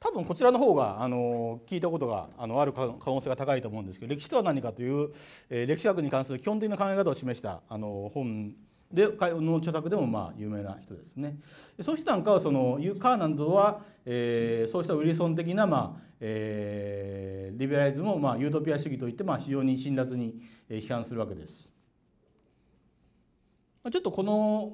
多分こちらの方があの聞いたことがあのある可能性が高いと思うんですけど歴史とは何かという、えー、歴史学に関する基本的な考え方を示したあの本での著作でもまあ有名な人ですね。そうしたなんかはそのカーナンドは、えー、そうしたウィルソン的な、まあえー、リベラリズムを、まあ、ユートピア主義といって、まあ、非常に辛辣に批判するわけです。ちょっとこの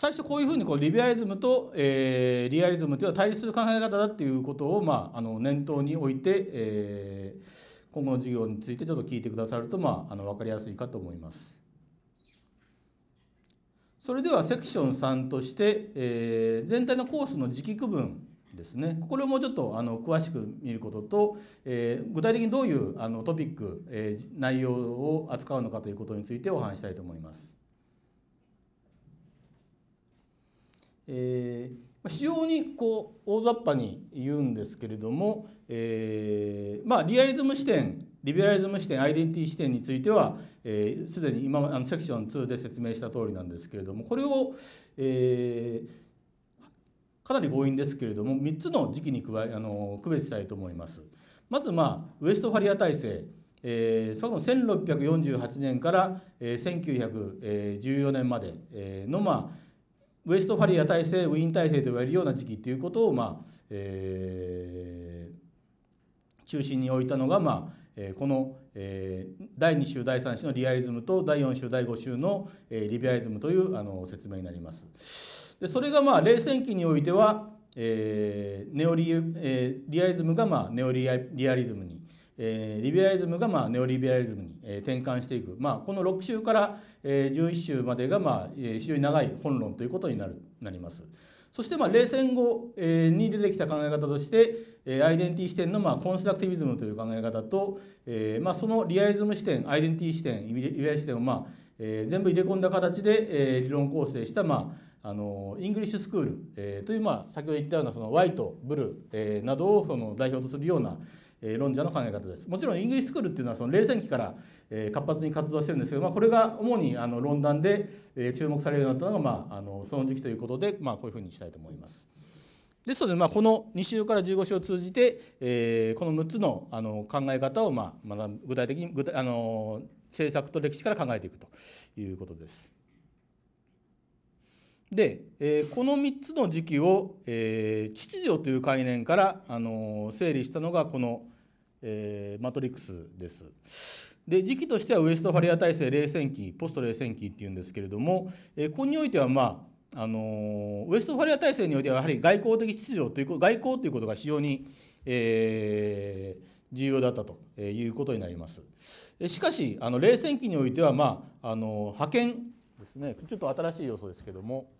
最初こういうふうにこうリベラリズムと、えー、リアリズムというのは対立する考え方だっていうことを、まあ、あの念頭に置いて、えー、今後の授業についてちょっと聞いてくださると、まあ、あの分かりやすいかと思います。それではセクション3として、えー、全体のコースの時期区分ですねこれをもうちょっとあの詳しく見ることと、えー、具体的にどういうあのトピック、えー、内容を扱うのかということについてお話したいと思います。えー、非常にこう大雑把に言うんですけれども、えー、まあ、リアリズム視点リベラリズム視点アイデンティティ視点についてはすで、えー、に今あのセクション2で説明した通りなんですけれどもこれを、えー、かなり強引ですけれども3つの時期に加えあの区別したいと思います。まず、まあ、ウエストファリア体制えー、その1648年から、えー、1914年まで、えー、の、まあウエストファリア体制ウィーン体制と言われるような時期っていうことを、まあえー、中心に置いたのが、まあえー、この、えー、第2週第3週のリアリズムと第4週第5週の、えー、リベアリズムというあの説明になります。でそれが、まあ、冷戦期においては、えー、ネオリ,、えー、リアリズムが、まあ、ネオリアリアリズムに。えー、リベラリズムがまあネオリベラリズムに、えー、転換していく、まあ、この6週から、えー、11週までが、まあ、えー、非常に長い本論ということになるなります。そしてまあ冷戦後に出てきた考え方としてアイデンティティ視点のまあコンストラクティビズムという考え方とまあそのリアリズム視点アイデンティティ視点リベア視点をまあ全部入れ込んだ形で理論構成したまああのイングリッシュスクール、えー、という、まあ、先ほど言ったようなその Y とブルー、えー、などをその代表とするような、え論者の考え方です。もちろんイングリッシュスクールっていうのはその冷戦期から、え活発に活動してるんですけど、まあ、これが主にあの論壇で、え注目されるようになったのが、まあ、あのその時期ということで、まあ、こういうふうにしたいと思います。ですので、まあ、この2週から15週を通じて、えー、この6つのあの考え方を、まあ、まあ、具体的に具体あの政策と歴史から考えていくということです。で、えー、この3つの時期を、えー、秩序という概念から、あのー、整理したのがこの、えー、マトリックスです。で時期としてはウエストファリア体制冷戦期ポスト冷戦期っていうんですけれども、えー、ここにおいてはまあ、あのウエストファリア体制においてはやはり外交的秩序という外交ということが非常に、えー、重要だったということになります。しかしあの冷戦期においては、まあ、あの派遣ですねちょっと新しい要素ですけども、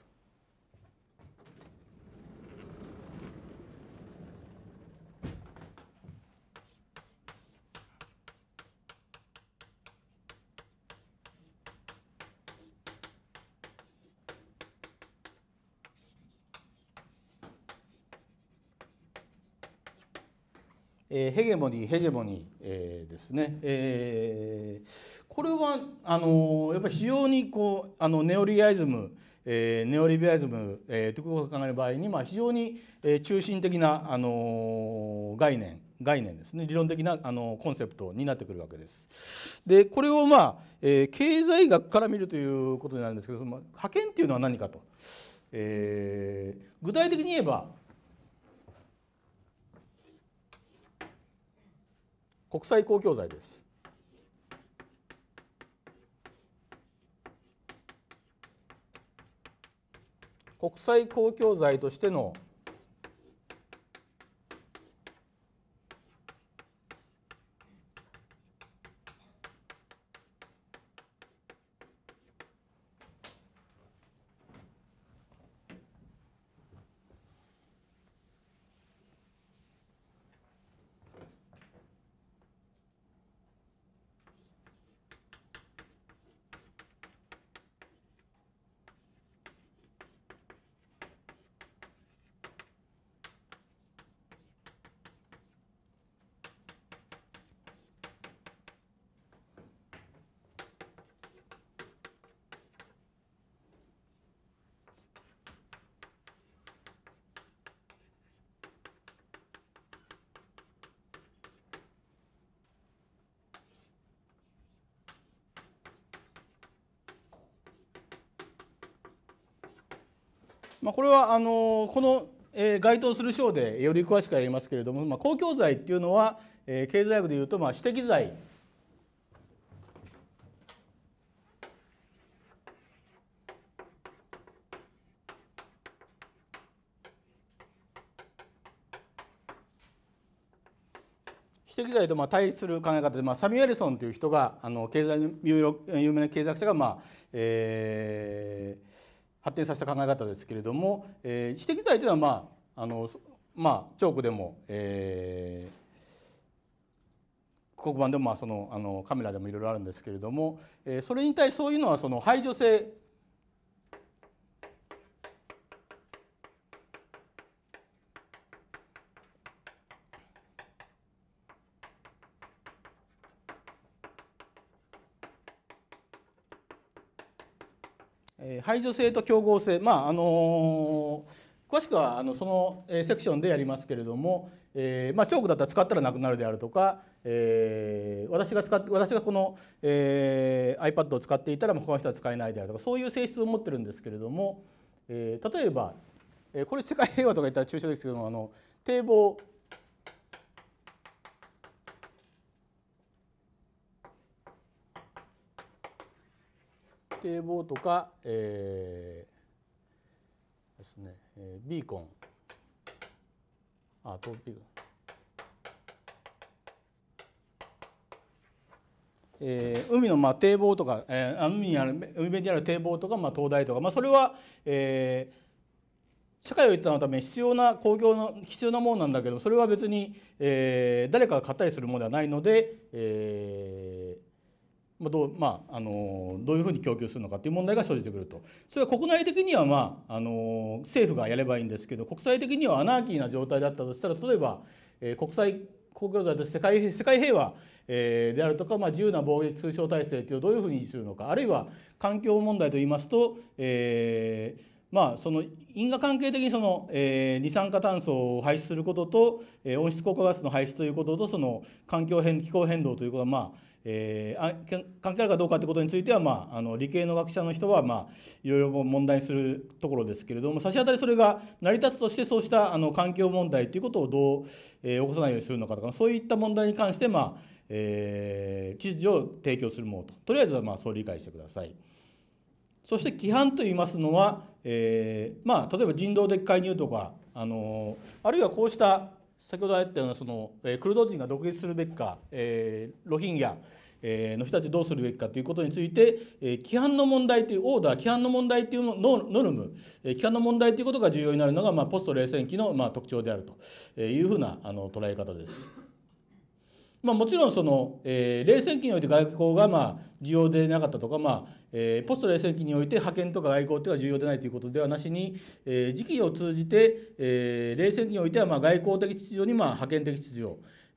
えー、ヘゲモニーヘジェモニー、えー、ですね、えー、これはあのやっぱり非常にこうあのネオリアイズムえー、ネオリベアイズム、えー、ということを考える場合に、まあ、非常に、えー、中心的な、あの概念概念ですね理論的な、あのコンセプトになってくるわけです。でこれを、まあえー、経済学から見るということになるんですけどその派遣っていうのは何かと、えー、具体的に言えば国際公共財です。国際公共財としてのまあ、これはあのこの、え該当する章でより詳しくやりますけれども、まあ、公共財っていうのは、え経済学でいうと、まあ、私的財私的財とまあ対立する考え方で、まあ、サミュエルソンという人があの経済有有名な経済学者が、まあえー発展させた考え方ですけれども、えー、知的財というのはまああのまあチョークでも、えー、黒板でもまあそのあのカメラでもいろいろあるんですけれども、えー、それに対してそういうのはその排除性排除性と競合性、まああの詳しくはあのそのセクションでやりますけれども、えーまあ、チョークだったら使ったらなくなるであるとか、えー、私が使って私がこの、えー、iPad を使っていたら他の人は使えないであるとかそういう性質を持ってるんですけれども、えー、例えば、えー、これ世界平和とか言ったら抽象ですけどもあの堤防堤防とか、えー、ですね、えー、ビーコンあトービーコン、えー、海のまあ堤防とか、えー、海にある海辺にある堤防とか、まあ、灯台とか、まあ、それは、えー、社会を一旦のために必要な工業の必要なものなんだけどそれは別に、えー、誰かが買ったりするものではないので、えー、まあどうまあ、あのどういうふうに供給するのかという問題が生じてくるとそれは国内的には、まあ、あの政府がやればいいんですけど国際的にはアナーキーな状態だったとしたら例えば、えー、国際公共財として世界世界平和、えー、であるとか、まあ、自由な貿易通商体制というどういうふうにするのかあるいは環境問題といいますと、えー、まあ、その因果関係的にその、えー、二酸化炭素を排出することと、えー、温室効果ガスの排出ということとその環境変気候変動ということはまあえー、関係あるかどうかということについては、まあ、あの理系の学者の人は、まあ、いろいろ問題するところですけれども差し当たりそれが成り立つとしてそうしたあの環境問題ということをどう、えー、起こさないようにするのかとかそういった問題に関して、まあえー、知事を提供するものととりあえずは、まあ、そう理解してください。そして規範といいますのは、えーまあ、例えば人道的介入とか、あのあるいはこうした先ほどあったようなその、えー、クルド人が独立するべきか、えー、ロヒンギャ、えー、の人たちどうするべきかということについて、えー、規範の問題というオーダー規範の問題というのノルム、えー、規範の問題ということが重要になるのが、まあ、ポスト冷戦期の、まあ、特徴であるというふうなあの捉え方です。まあ、もちろんその、えー、冷戦期において外交がまあ重要でなかったとか、まあえー、ポスト冷戦期において派遣とか外交というのは重要でないということではなしに、えー、時期を通じて、えー、冷戦期においてはまあ外交的秩序にまあ派遣的秩序、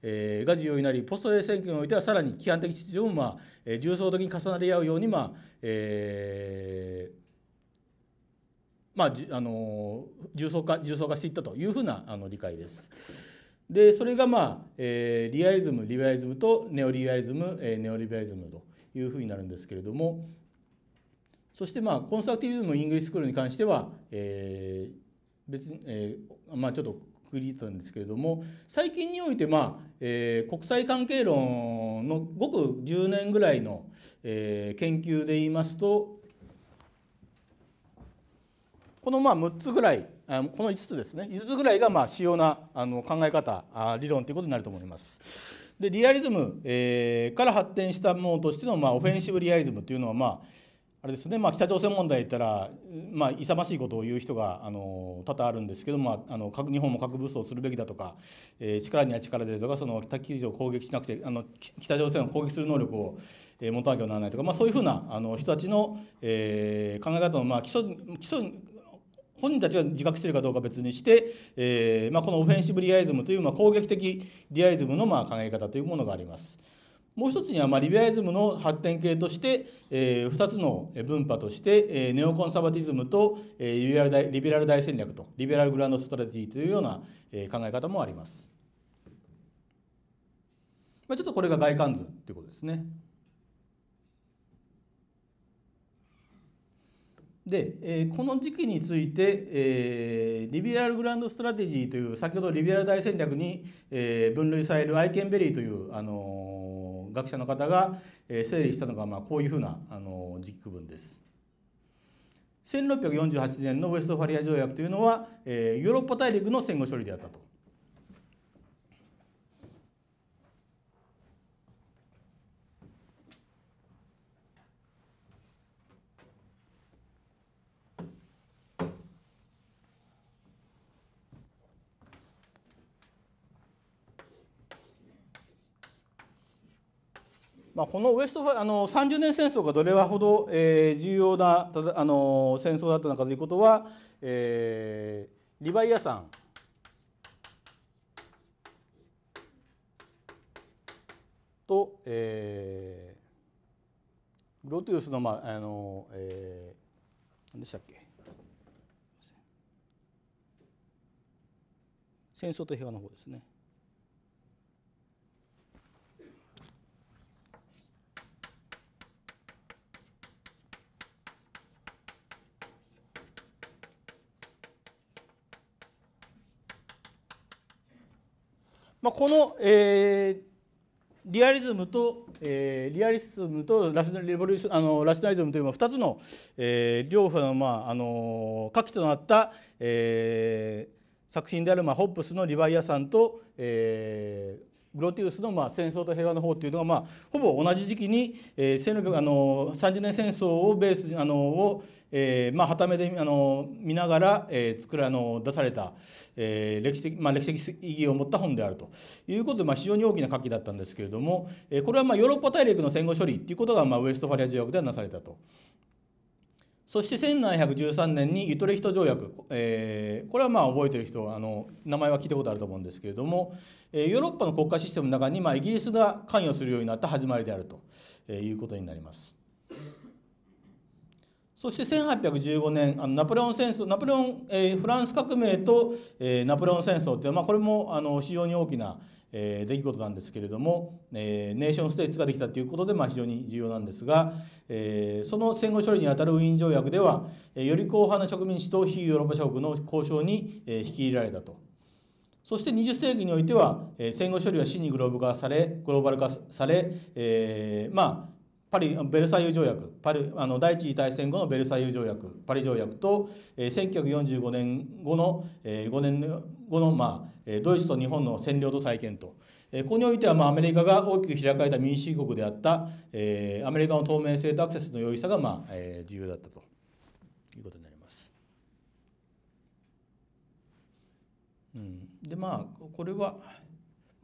えー、が重要になりポスト冷戦期においてはさらに規範的秩序もまあ、え重層的に重なり合うようにまあ、えーまあ、あの重層化重層化していったというふうなあの理解です。でそれがまあ、えー、リアリズムリベラリズムとネオリアリズム、えー、ネオリベラリズムというふうになるんですけれどもそしてまあコンサルティビズムイングリッシュスクールに関しては、えー、別に、えー、まあちょっとくくりたんですけれども最近においてまあ、えー、国際関係論のごく10年ぐらいの、えー、研究で言いますとこのまあ6つぐらいこの5つですね5つぐらいがまあ主要なあの考え方理論ということになると思います。でリアリズム、えー、から発展したものとしての、まあ、オフェンシブリアリズムというのは、まあ、あれですね、まあ、北朝鮮問題言ったら、まあ、勇ましいことを言う人があの多々あるんですけど、まあ、あの日本も核武装するべきだとか、えー、力には力でとかその北基地を攻撃しなくてあの北朝鮮を攻撃する能力を、え持たなきゃならないとか、まあ、そういうふうなあの人たちの、えー、考え方の、まあ、基礎基礎本人たちが自覚しているかどうか別にして、えー、まあ、このオフェンシブリアリズムという、まあ、攻撃的リアリズムのまあ考え方というものがあります。もう一つにはまリベアリズムの発展系として、えー、2つの分派として、えー、ネオコンサバティズムと、えー、リベラル大リベラル大戦略とリベラルグランドストラテジーというような、え考え方もあります。まあ、ちょっとこれが外観図ということですね。で、えー、この時期について、えー、リベラルグランドストラテジーという先ほどリベラル大戦略に、えー、分類されるアイケンベリーという、あのー、学者の方が、えー、整理したのが、まあ、こういうふうな、あのー、時期区分です。1648年のウェストファリア条約というのは、えー、ヨーロッパ大陸の戦後処理であったと。まあ、このウエストあの30年戦争がどれほど、えー、重要なただあの戦争だったのかということは、えー、リバイアさんと、えー、ロティウスの,、まああのえー、でしたっけ戦争と平和の方ですね。まあ、この、えー、リアリズムと、えー、リアリズムとラシナリボリュあのラシナリズムというのは2つの、えー、両方の,、まあ、あの火器となった、えー、作品である、まあ、ホップスの「リヴァイアさんと、えー、グロティウスの、まあ、戦争と平和の方というのは、まあ、ほぼ同じ時期に、えー、あの3 0年戦争をベースあのを、えーまあ、旗目であの見ながら、えー、作らの出された、えー歴史的まあ、歴史的意義を持った本であるということで、まあ、非常に大きな画期だったんですけれども、えー、これはまあヨーロッパ大陸の戦後処理ということが、まあ、ウエストファリア条約ではなされたと。そして1713年にユトレヒト条約、えー、これはまあ覚えてる人あの名前は聞いたことあると思うんですけれども、えー、ヨーロッパの国家システムの中に、まあ、イギリスが関与するようになった始まりであるということになります。そして1815年あのナポレオン戦争ナポレオン、えー、フランス革命と、えー、ナポレオン戦争という、まあ、これもあの非常に大きな、えー、出来事なんですけれども、えー、ネーションステーツができたということで、まあ、非常に重要なんですが、えー、その戦後処理にあたるウィーン条約では、えー、より広範な植民地と非ヨーロッパ諸国の交渉に、えー、引き入れられたと。そして20世紀においては、えー、戦後処理は真にグロール化されグローバル化され、えー、まあパリベルサイユ条約パリあの第一次大戦後のベルサイユ条約パリ条約と、えー、1945年後の、えー、5年後の、まあ、ドイツと日本の占領と再建と。ここにおいては、まあ、アメリカが大きく開かれた民主主義国であった、えー、アメリカの透明性とアクセスの容易さが、まあえー、重要だったということになります。うん、でまあこれは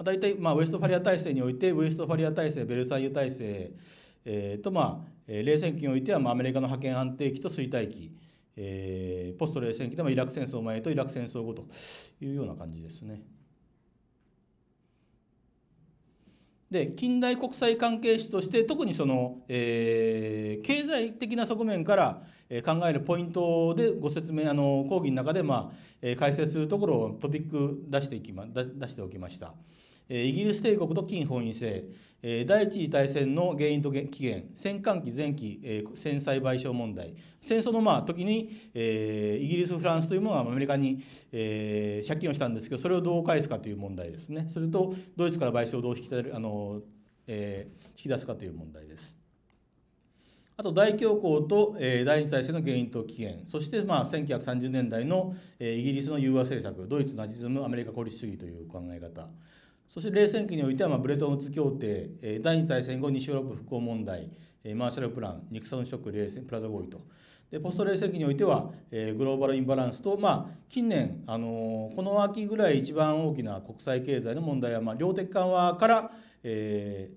大体、まあ、ウエストファリア体制においてウエストファリア体制ベルサイユ体制えー、とまあ冷戦期においてはまあアメリカの覇権安定期と衰退期、えー、ポスト冷戦期でもイラク戦争前とイラク戦争後というような感じですね。で近代国際関係史として特にその、えー、経済的な側面から、え考えるポイントでご説明あの講義の中で、まあえ解説するところをトピック出していきま出しておきました、えイギリス帝国と金本位制、え第一次大戦の原因と起源戦艦機前期、え戦災賠償問題戦争のまあ時に、えイギリスフランスというものはアメリカに、え借金をしたんですけどそれをどう返すかという問題ですねそれとドイツから賠償をどう引き出あの、え引き出すかという問題です。あと大恐慌と、え第二次大戦の原因と起源そして、まあ、1930年代の、えイギリスの融和政策ドイツナチズムアメリカ孤立主義という考え方そして冷戦期においては、まあ、ブレトンウッズ協定、えー、第二次大戦後西ヨーロッパ復興問題、えー、マーシャルプランニクソンショック冷戦プラザ合意とでポスト冷戦期においては、えー、グローバルインバランスと、まあ、近年、あのー、この秋ぐらい一番大きな国際経済の問題は、まあ、量的緩和から、え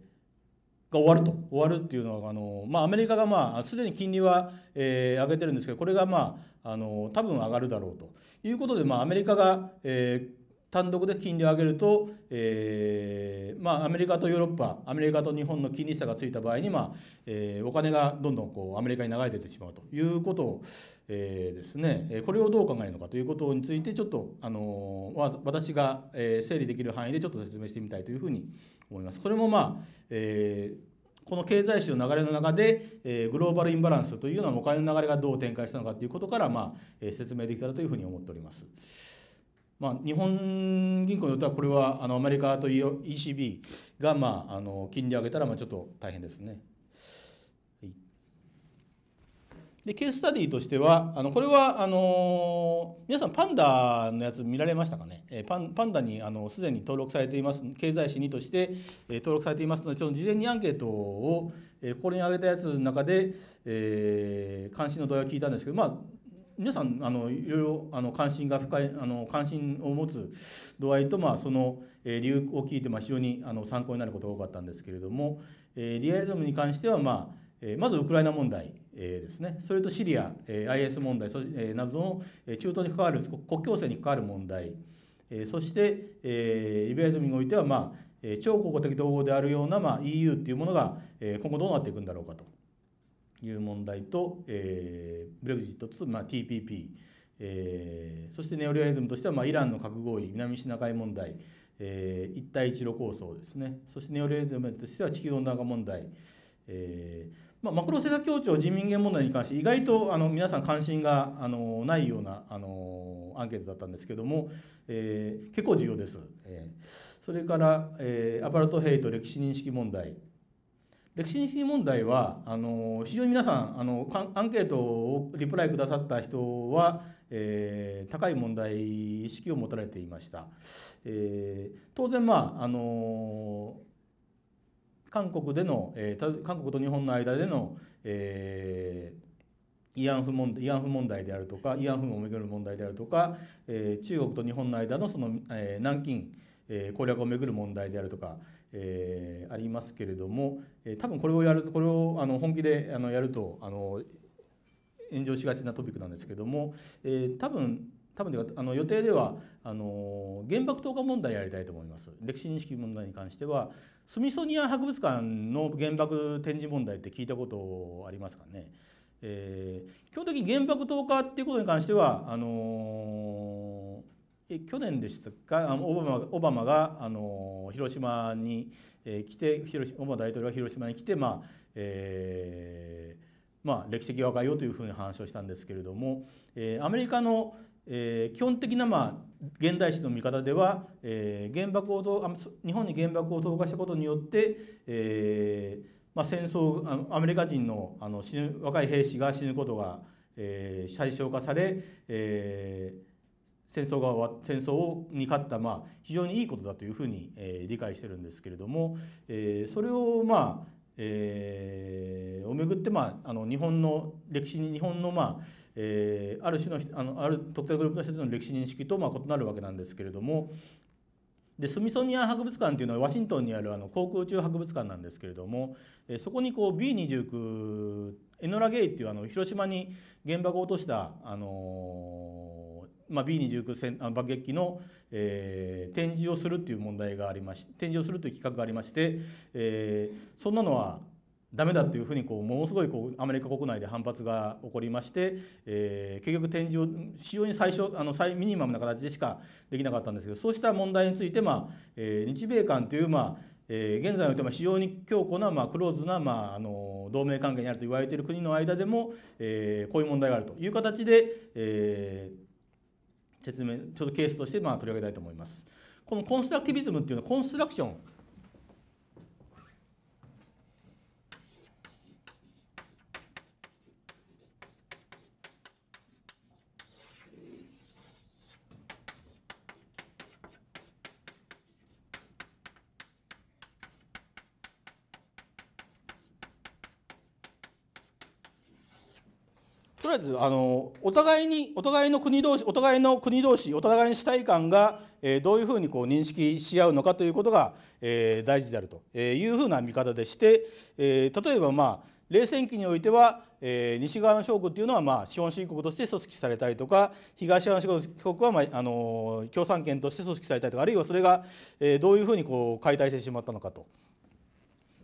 ー、が終わると終わるっていうのはあの、まあ、アメリカがまあすでに金利は、えー、上げてるんですけどこれがまああの多分上がるだろうということで、まあ、アメリカが、えー単独で金利を上げると、えーまあ、アメリカとヨーロッパアメリカと日本の金利差がついた場合に、まあえー、お金がどんどんこうアメリカに流れていってしまうということを、えー、ですねこれをどう考えるのかということについてちょっと、あのー、私が整理できる範囲でちょっと説明してみたいというふうに思います。これも、まあえーこの経済史の流れの中で、えー、グローバルインバランスというようなお金の流れがどう展開したのかということから、まあえ説明できたらというふうに思っております。まあ、日本銀行によってはこれはあのアメリカと ECB が、まあ、あの金利上げたらまあちょっと大変ですね。でケーススタディとしてはあのこれはあの皆さんパンダのやつ見られましたかね、えパンパンダにすでに登録されています経済誌にとして、え登録されていますのでちょっと事前にアンケートを、えこれに挙げたやつの中で、え関心の度合いを聞いたんですけどまあ皆さんあのいろいろあの関心が深いあの関心を持つ度合いと、まあ、その、えー、理由を聞いて、まあ、非常にあの参考になることが多かったんですけれども、えー、リアリズムに関しては、まあえー、まずウクライナ問題、えー、ですねそれとシリア、えー、IS 問題そ、えー、などの中東に関わる国境線に関わる問題、えー、そして、えー、リベリズムにおいては、まあ、超国的統合であるような、まあ、EU っていうものが、えー、今後どうなっていくんだろうかと。いう問題と、えー、ブレグジットと、まあ、TPP、えー、そしてネオリアリズムとしては、まあ、イランの核合意南シナ海問題、えー、一帯一路構想ですねそしてネオリアリズムとしては地球温暖化問題、えーまあ、マクロ政策協調人民元問題に関して意外とあの皆さん関心があのないようなあのアンケートだったんですけども、えー、結構重要です。えー、それから、えー、アパルトヘイト歴史認識問題歴史認識問題はあの非常に皆さんあのアンケートをリプライくださった人は、えー、高い問題意識を持たれていました。えー、当然まああの韓国での、えー、韓国と日本の間での、えー、慰安婦問慰安婦問題であるとか慰安婦をぐる問題であるとか、えー、中国と日本の間のその、えー、南京、えー、攻略を巡る問題であるとか、えー、ありますけれども、えー、多分これをやるとこれをあの本気であのやるとあの炎上しがちなトピックなんですけども、えー、多分多分であの予定ではあの原爆投下問題やりたいと思います歴史認識問題に関してはスミソニアン博物館の原爆展示問題って聞いたことありますかね、えー、基本的に原爆投下っていうことに関してはあのー去年でしたかオバマオバマがあの広島に来て広オバマ大統領が広島に来て、まあえーまあ、歴史的和解をというふうに話をしたんですけれども、えー、アメリカの、えー、基本的な、まあ、現代史の見方では、えー、原爆を日本に原爆を投下したことによって、えーまあ、戦争あのアメリカ人のあの死ぬ若い兵士が死ぬことが、えー、最小化され、えー戦争が戦争に勝った、まあ、非常にいいことだというふうに、えー、理解してるんですけれども、えー、それをまあえー、をめぐって、まあ、あの日本の歴史に日本の、まあえー、ある種のあのある特定グループの人たちの歴史認識と、まあ、異なるわけなんですけれどもでスミソニアン博物館というのはワシントンにあるあの航空宇宙博物館なんですけれども、えー、そこにこう B29 エノラ・ゲイっていうあの広島に原爆を落とした、あのーまあ、B29 戦あ爆撃機の、えー、展示をするっていう問題がありまして展示をするという企画がありまして、えー、そんなのはダメだというふうにこうものすごいこうアメリカ国内で反発が起こりまして、えー、結局展示を非常に最初あの最ミニマムな形でしかできなかったんですけどそうした問題について、まあえー、日米間という、まあえ現在においては非常に強固な、まあ、クローズな、まあ、あの同盟関係にあると言われている国の間でも、えー、こういう問題があるという形で、えー、説明ちょっとケースとしてまあ取り上げたいと思いますこのコンストラクティビズムっていうのはコンストラクションずあのお互いにお互いの国同士お互いの国同士お互いの主体感が、えー、どういうふうにこう認識し合うのかということが、えー、大事であるというふうな見方でして、えー、例えばまあ冷戦期においては、えー、西側の諸国というのは、まあ、資本主義国として組織されたりとか東側の諸国は、まあ、あの共産圏として組織されたりとかあるいはそれが、えー、どういうふうにこう解体してしまったのかと。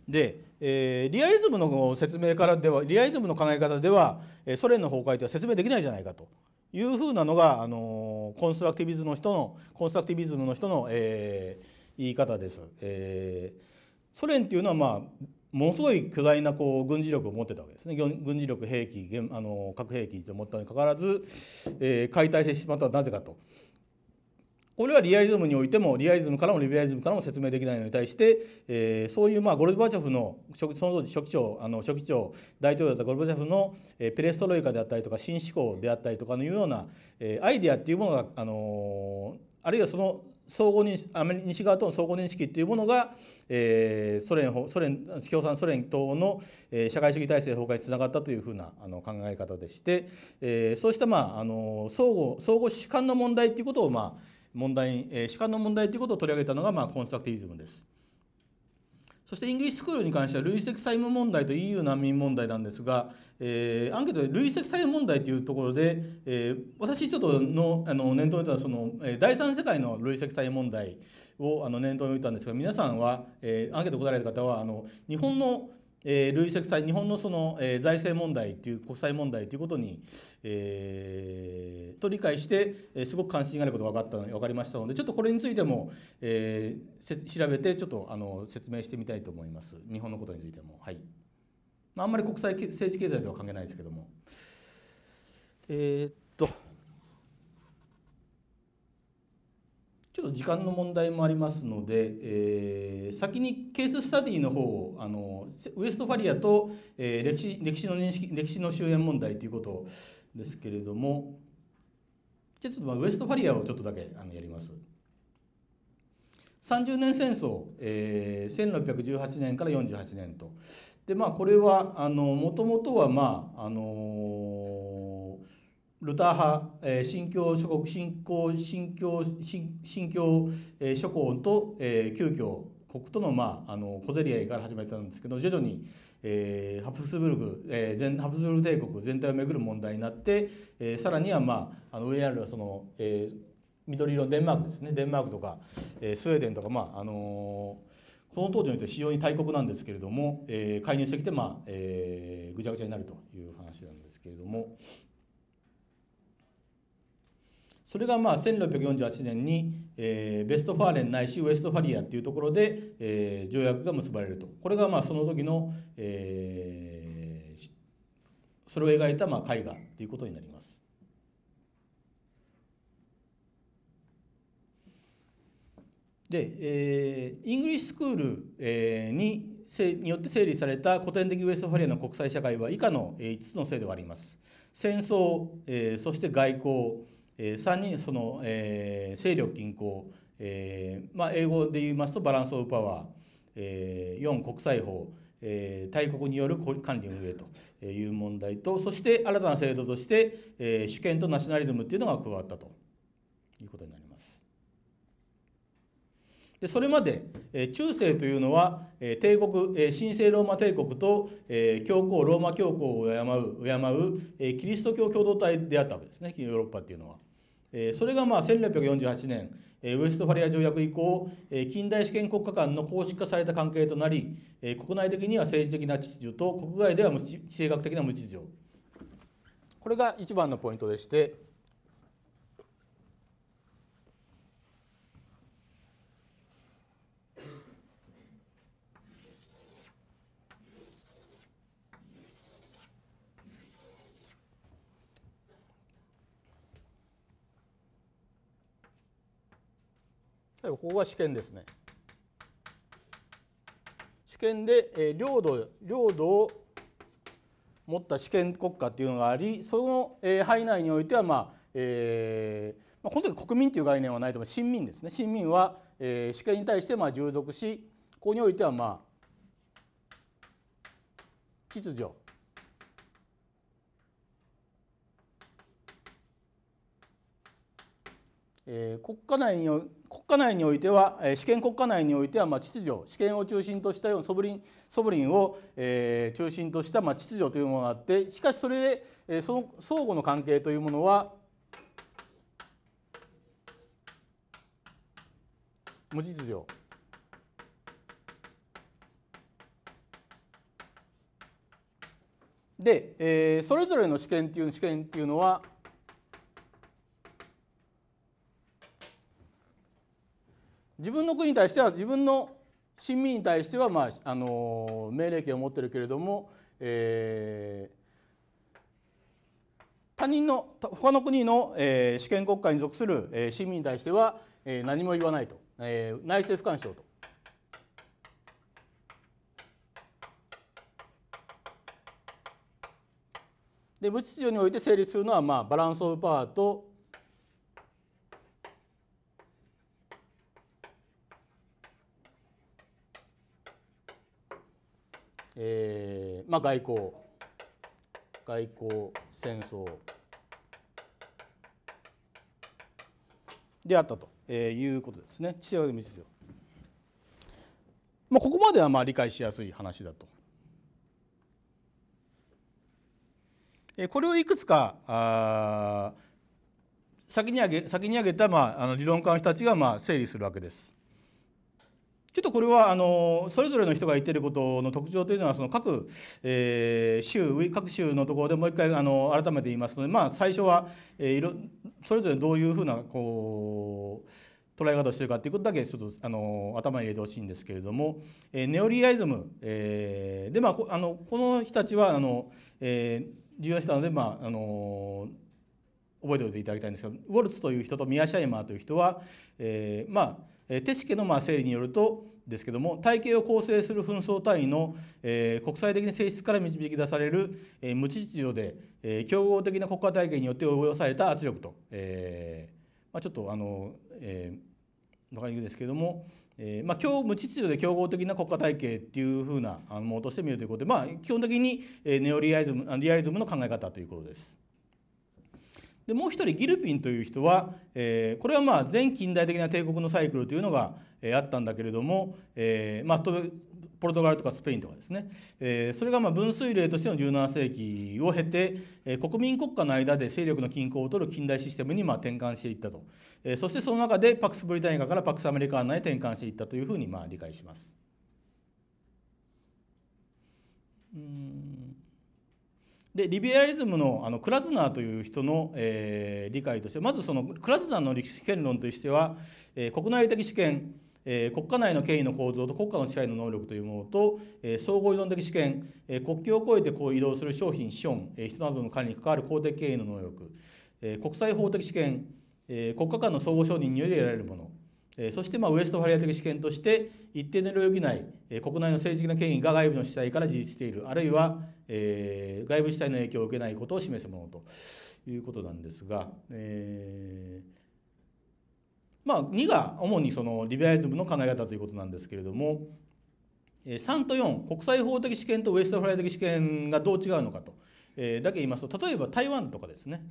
で、えー、リアリズムの説明からではリアリズムの考え方ではソ連の崩壊とは説明できないじゃないかというふうなのが、あのコンストラクティビズムの人のコンストラクティビズムの人の、えー、言い方です、えー、ソ連っていうのは、まあ、ものすごい巨大なこう軍事力を持ってたわけですね軍事力兵器あの核兵器と思ったにかかわらず、えー、解体してしまったのはなぜかとこれはリアリズムにおいてもリアリズムからもリベラリズムからも説明できないのに対して、えー、そういうまあゴルバチョフのその当時書記長あの書記長大統領だったゴルバチョフの、えー、ペレストロイカであったりとか新思考であったりとかのような、えー、アイデアっていうものが、あのー、あるいはその相互認ア西側との相互認識っていうものが、えー、ソ連ソ連共産ソ連等の、えー、社会主義体制崩壊につながったというふうなあの考え方でして、えー、そうした、まあ、あの相互相互主観の問題っていうことをまあ問題、えー、主観の問題ということを取り上げたのが、まあ、コンストラクティビズムです。そしてイングリッシュスクールに関しては累積債務問題と EU 難民問題なんですが、えー、アンケートで累積債務問題というところで、えー、私ちょっとのあの念頭に置いたその第三世界の累積債務問題をあの念頭に置いたんですが皆さんは、えー、アンケート答えられた方はあの日本の、うんえー、累積債日本のその、えー、財政問題という国債問題ということに、えー、と理解して、えー、すごく関心があることが分かったの分かりましたのでちょっとこれについても、えー、調べてちょっとあの説明してみたいと思います日本のことについてもはい、まあ、あんまり国際政治経済とは関係ないですけどもえー、っとちょっと時間の問題もありますので、えー、先にケーススタディの方をあのウエストファリアと、えー、歴史歴史の認識歴史の終焉問題ということですけれどもちょっとまウエストファリアをちょっとだけあのやります。30年戦争、えー、1618年から48年と。でまあこれはもともとはまああのールター派、え新教諸国新興新教新新教、え諸侯と、えー、旧教国との,、まあ、あの小競り合いから始めたんですけど徐々に、えー、ハプスブルク、えー、全ハプスブルク帝国全体をめぐる問題になって、えー、さらには、まあ、あの上にあるその、えー、緑色のデンマークですねデンマークとか、えー、スウェーデンとか、まああのー、この当時において非常に大国なんですけれども、えー、介入してきて、まあえー、ぐちゃぐちゃになるという話なんですけれども。それがまあ1648年に、えー、ベストファーレンないしウエストファリアというところで、えー、条約が結ばれるとこれがまあその時の、えー、それを描いたまあ絵画ということになります。で、えー、イングリッシュスクール、えー、にによって整理された古典的ウエストファリアの国際社会は以下の5つの制度があります。戦争、えー、そして外交えー、3人、その、えー、勢力均衡、えーまあ、英語で言いますとバランス・オブ・パワー、えー、4国際法、えー、大国による管理運営という問題とそして新たな制度として、えー、主権とナショナリズムっていうのが加わったということになります。でそれまで、えー、中世というのは、えー、帝国、えー、神聖ローマ帝国と、えー、教皇ローマ教皇を敬う敬う、えー、キリスト教共同体であったわけですねヨーロッパっていうのは。えそれがまあ1648年、えウェストファリア条約以降、え近代主権国家間の公式化された関係となり、え国内的には政治的な秩序と国外では地政学的な無秩序これが一番のポイントでしてえばここが主権ですね。主権で領土領土を持った主権国家っていうのがありその範囲内においてはまあ、えーまあ、この時国民という概念はないと思います新民ですね新民は、え主権に対してまあ従属しここにおいてはまあ秩序えー、国家内に国家内においては主権国家内においてはま秩序主権を中心としたようなソブリンソブリンを、え中心としたま秩序というものがあってしかしそれで、えその相互の関係というものは無秩序で、えそれぞれの主権っていう主権っていうのは自分の国に対しては自分の親民に対しては、まあ、あの命令権を持ってるけれども、えー、他人の他の国の、えー、主権国家に属する、えー、市民に対しては、えー、何も言わないと、えー、内政不干渉と。で無秩序において成立するのは、まあ、バランス・オブ・パワーとえーまあ、外交外交戦争であったと、えー、いうことですね父親で密漁、まあ、ここまではまあ理解しやすい話だと。えこれをいくつかあ先に挙げ先にげた、まあ、あの理論家の人たちが、まあ、整理するわけです。ちょっとこれはあのそれぞれの人が言っていることの特徴というのはその各、えー、州各州のところでもう一回あの改めて言いますので、まあ、最初は、えー、いろそれぞれどういうふうなこう捉え方をしてるかということだけちょっとあの頭に入れてほしいんですけれども、えー、ネオリアリズム、えー、でまあこあのこの人たちはあの、えー、重要な人なのでまああの覚えておいていただきたいんですどウォルツという人とミア・シャイマーという人は、えー、まあ手シのまあ整理によるとですけども体系を構成する紛争単位の、えー、国際的な性質から導き出される、えー、無秩序で、えー、競合的な国家体系によって及ぼされた圧力と、えーまあ、ちょっとあの、えー、分かりにくいですけども、えーまあ、今日無秩序で競合的な国家体系っていうふうなものとして見るということで、まあ、基本的にネオリアリズムリアリズムの考え方ということです。でもう一人ギルピンという人は、えー、これはまあ近代的な帝国のサイクルというのが、えー、あったんだけれども、えーまあ、ポルトガルとかスペインとかですね、えー、それがまあ分水嶺としての17世紀を経て、えー、国民国家の間で勢力の均衡を取る近代システムにまあ転換していったと、えー、そしてその中でパクス・ブリタニカからパクス・アメリカー内へ転換していったというふうにまあ理解します。うんでリベラリズムのあのクラズナーという人の、えー、理解としてまずそのクラズナーの歴史権論としては、えー、国内的主権、えー、国家内の権威の構造と国家の支配の能力というものと、えー、総合依存的主権、えー、国境を越えてこう移動する商品資本、えー、人などの管理に関わる公的権威の能力、えー、国際法的主権、えー、国家間の相互承認により得られるものそしてまあウエストファリア的試験として一定の領域内国内の政治的な権威が外部の主体から自立しているあるいはえー、外部主体の影響を受けないことを示すものということなんですが、えー、まあ、2が主にそのリベラリズムの考え方ということなんですけれども3と4国際法的主権とウェストフライ的主権がどう違うのかと、えー、だけ言いますと例えば台湾とかですね、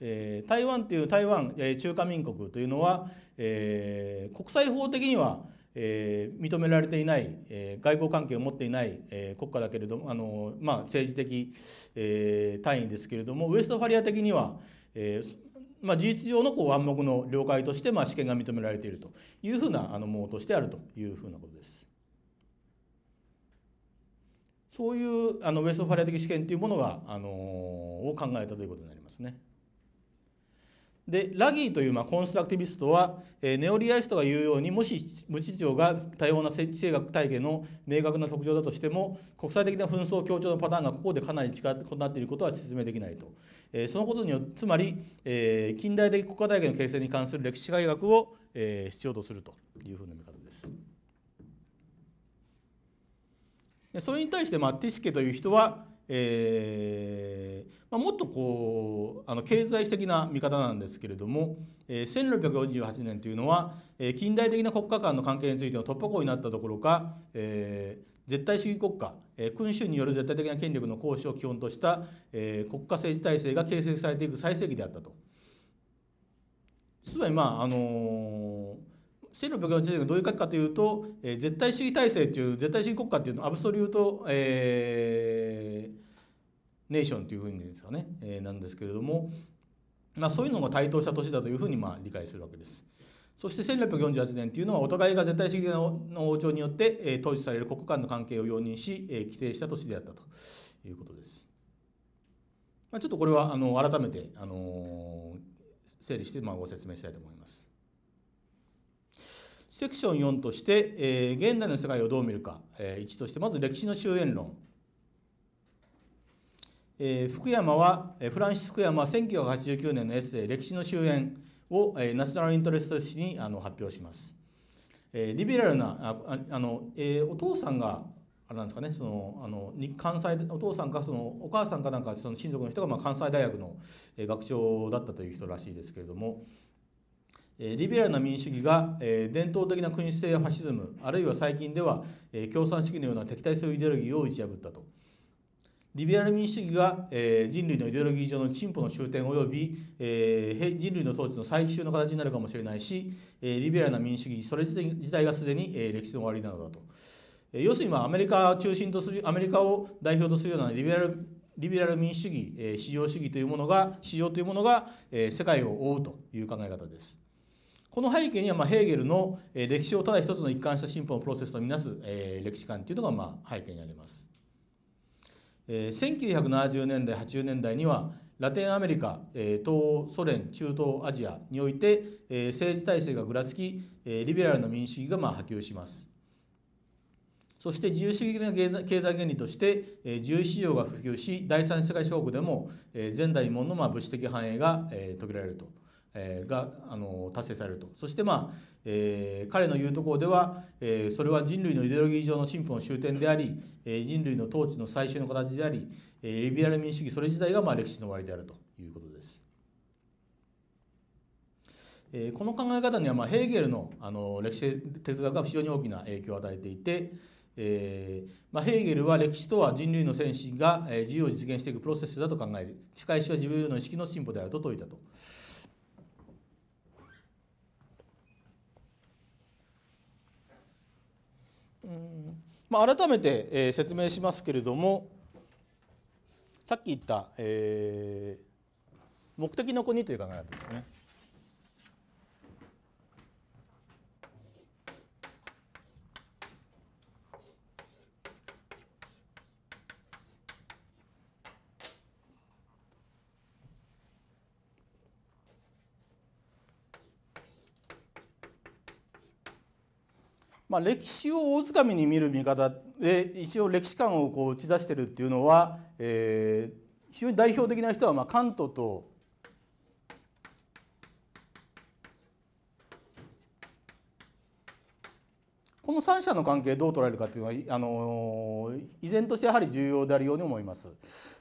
えー、台湾という台湾、え中華民国というのは、えー、国際法的にはえー、認められていない、えー、外交関係を持っていない、えー、国家だけれども、あのまあ、政治的、えー、単位ですけれどもウエストファリア的には、えーまあ、事実上のこう暗黙の了解として、まあ、試験が認められているというふうなあのものとしてあるというふうなことです。そういうあのウエストファリア的試験というものが、あのを考えたということになりますね。でラギーというまあコンストラクティビストは、えネオリアリストが言うようにもし無秩序が多様な地政学体系の明確な特徴だとしても国際的な紛争協調のパターンがここでかなり近くなっていることは説明できないと、えそのことによってつまり、え近代的国家体系の形成に関する歴史改革を、え必要とするというふうな見方です。それに対して、まあ、ティシケという人は、えーまあ、もっとこうあの経済的な見方なんですけれども、えー、1648年というのは、えー、近代的な国家間の関係についての突破口になったどころか、えー、絶対主義国家、えー、君主による絶対的な権力の行使を基本とした、えー、国家政治体制が形成されていく最盛期であったと。つまりまああのー1648年がどういう書きかというと、えー、絶対主義体制という絶対主義国家というのアブソリュート、えー、ネーションというふうにですかね、えー、なんですけれども、まあ、そういうのが台頭した年だというふうにまあ理解するわけです。そして1648年というのはお互いが絶対主義の王朝によって、えー、統治される国家間の関係を容認し、えー、規定した年であったということです。まあ、ちょっとこれはあの改めて、あの整理してまあご説明したいと思います。セクション4として、えー、現代の世界をどう見るか、えー、1としてまず歴史の終焉論、えー、福山は、えー、フランシス・福山は1989年のエッセイ「歴史の終焉を」を、えー、ナショナルイントレスト誌にあの発表します。えー、リベラルなああの、えー、お父さんがあれなんですかねそのあの関西お父さんかそのお母さんかなんかその親族の人が、まあ、関西大学の学長だったという人らしいですけれども、リベラルな民主主義が伝統的な君主制やファシズムあるいは最近では共産主義のような敵対するイデオロギーを打ち破ったとリベラル民主主義が人類のイデオロギー上の進歩の終点及び人類の統治の最終の形になるかもしれないしリベラルな民主主義それ自体がすでに歴史の終わりなのだと要するにまあアメリカを中心とするアメリカを代表とするようなリベラルリベラル民主主義、市場主義というものが、市場というものが世界を覆うという考え方です。この背景にはまヘーゲルの歴史をただ一つの一貫した進歩のプロセスとみなす歴史観というのがま背景にあります。1970年代80年代にはラテンアメリカ東欧ソ連中東アジアにおいて政治体制がぐらつきリベラルの民主主義がま波及します。そして自由主義的な経済原理として自由市場が普及し第三次世界諸国でも前代未聞のま物質的繁栄が遂げられると。えがあの達成されるとそしてまあ、えー、彼の言うところでは、えー、それは人類のイデオロギー上の進歩の終点であり、え人類の統治の最終の形であり、えリベラル民主主義それ自体がまあ歴史の終わりであるということです。えこの考え方にはまあヘーゲルのあの歴史哲学が非常に大きな影響を与えていて、えー、まあ、ヘーゲルは歴史とは人類の戦士が自由を実現していくプロセスだと考える近いしは自由の意識の進歩であると説いたと。まあ、改めて、えー、説明しますけれどもさっき言った、えー、目的の国という考え方ですね。まあ、歴史を大掴みに見る見方で一応歴史観をこう打ち出してるっていうのは、えー、非常に代表的な人はまあカントとこの3者の関係どう捉えるかというのはあの依然としてやはり重要であるように思います。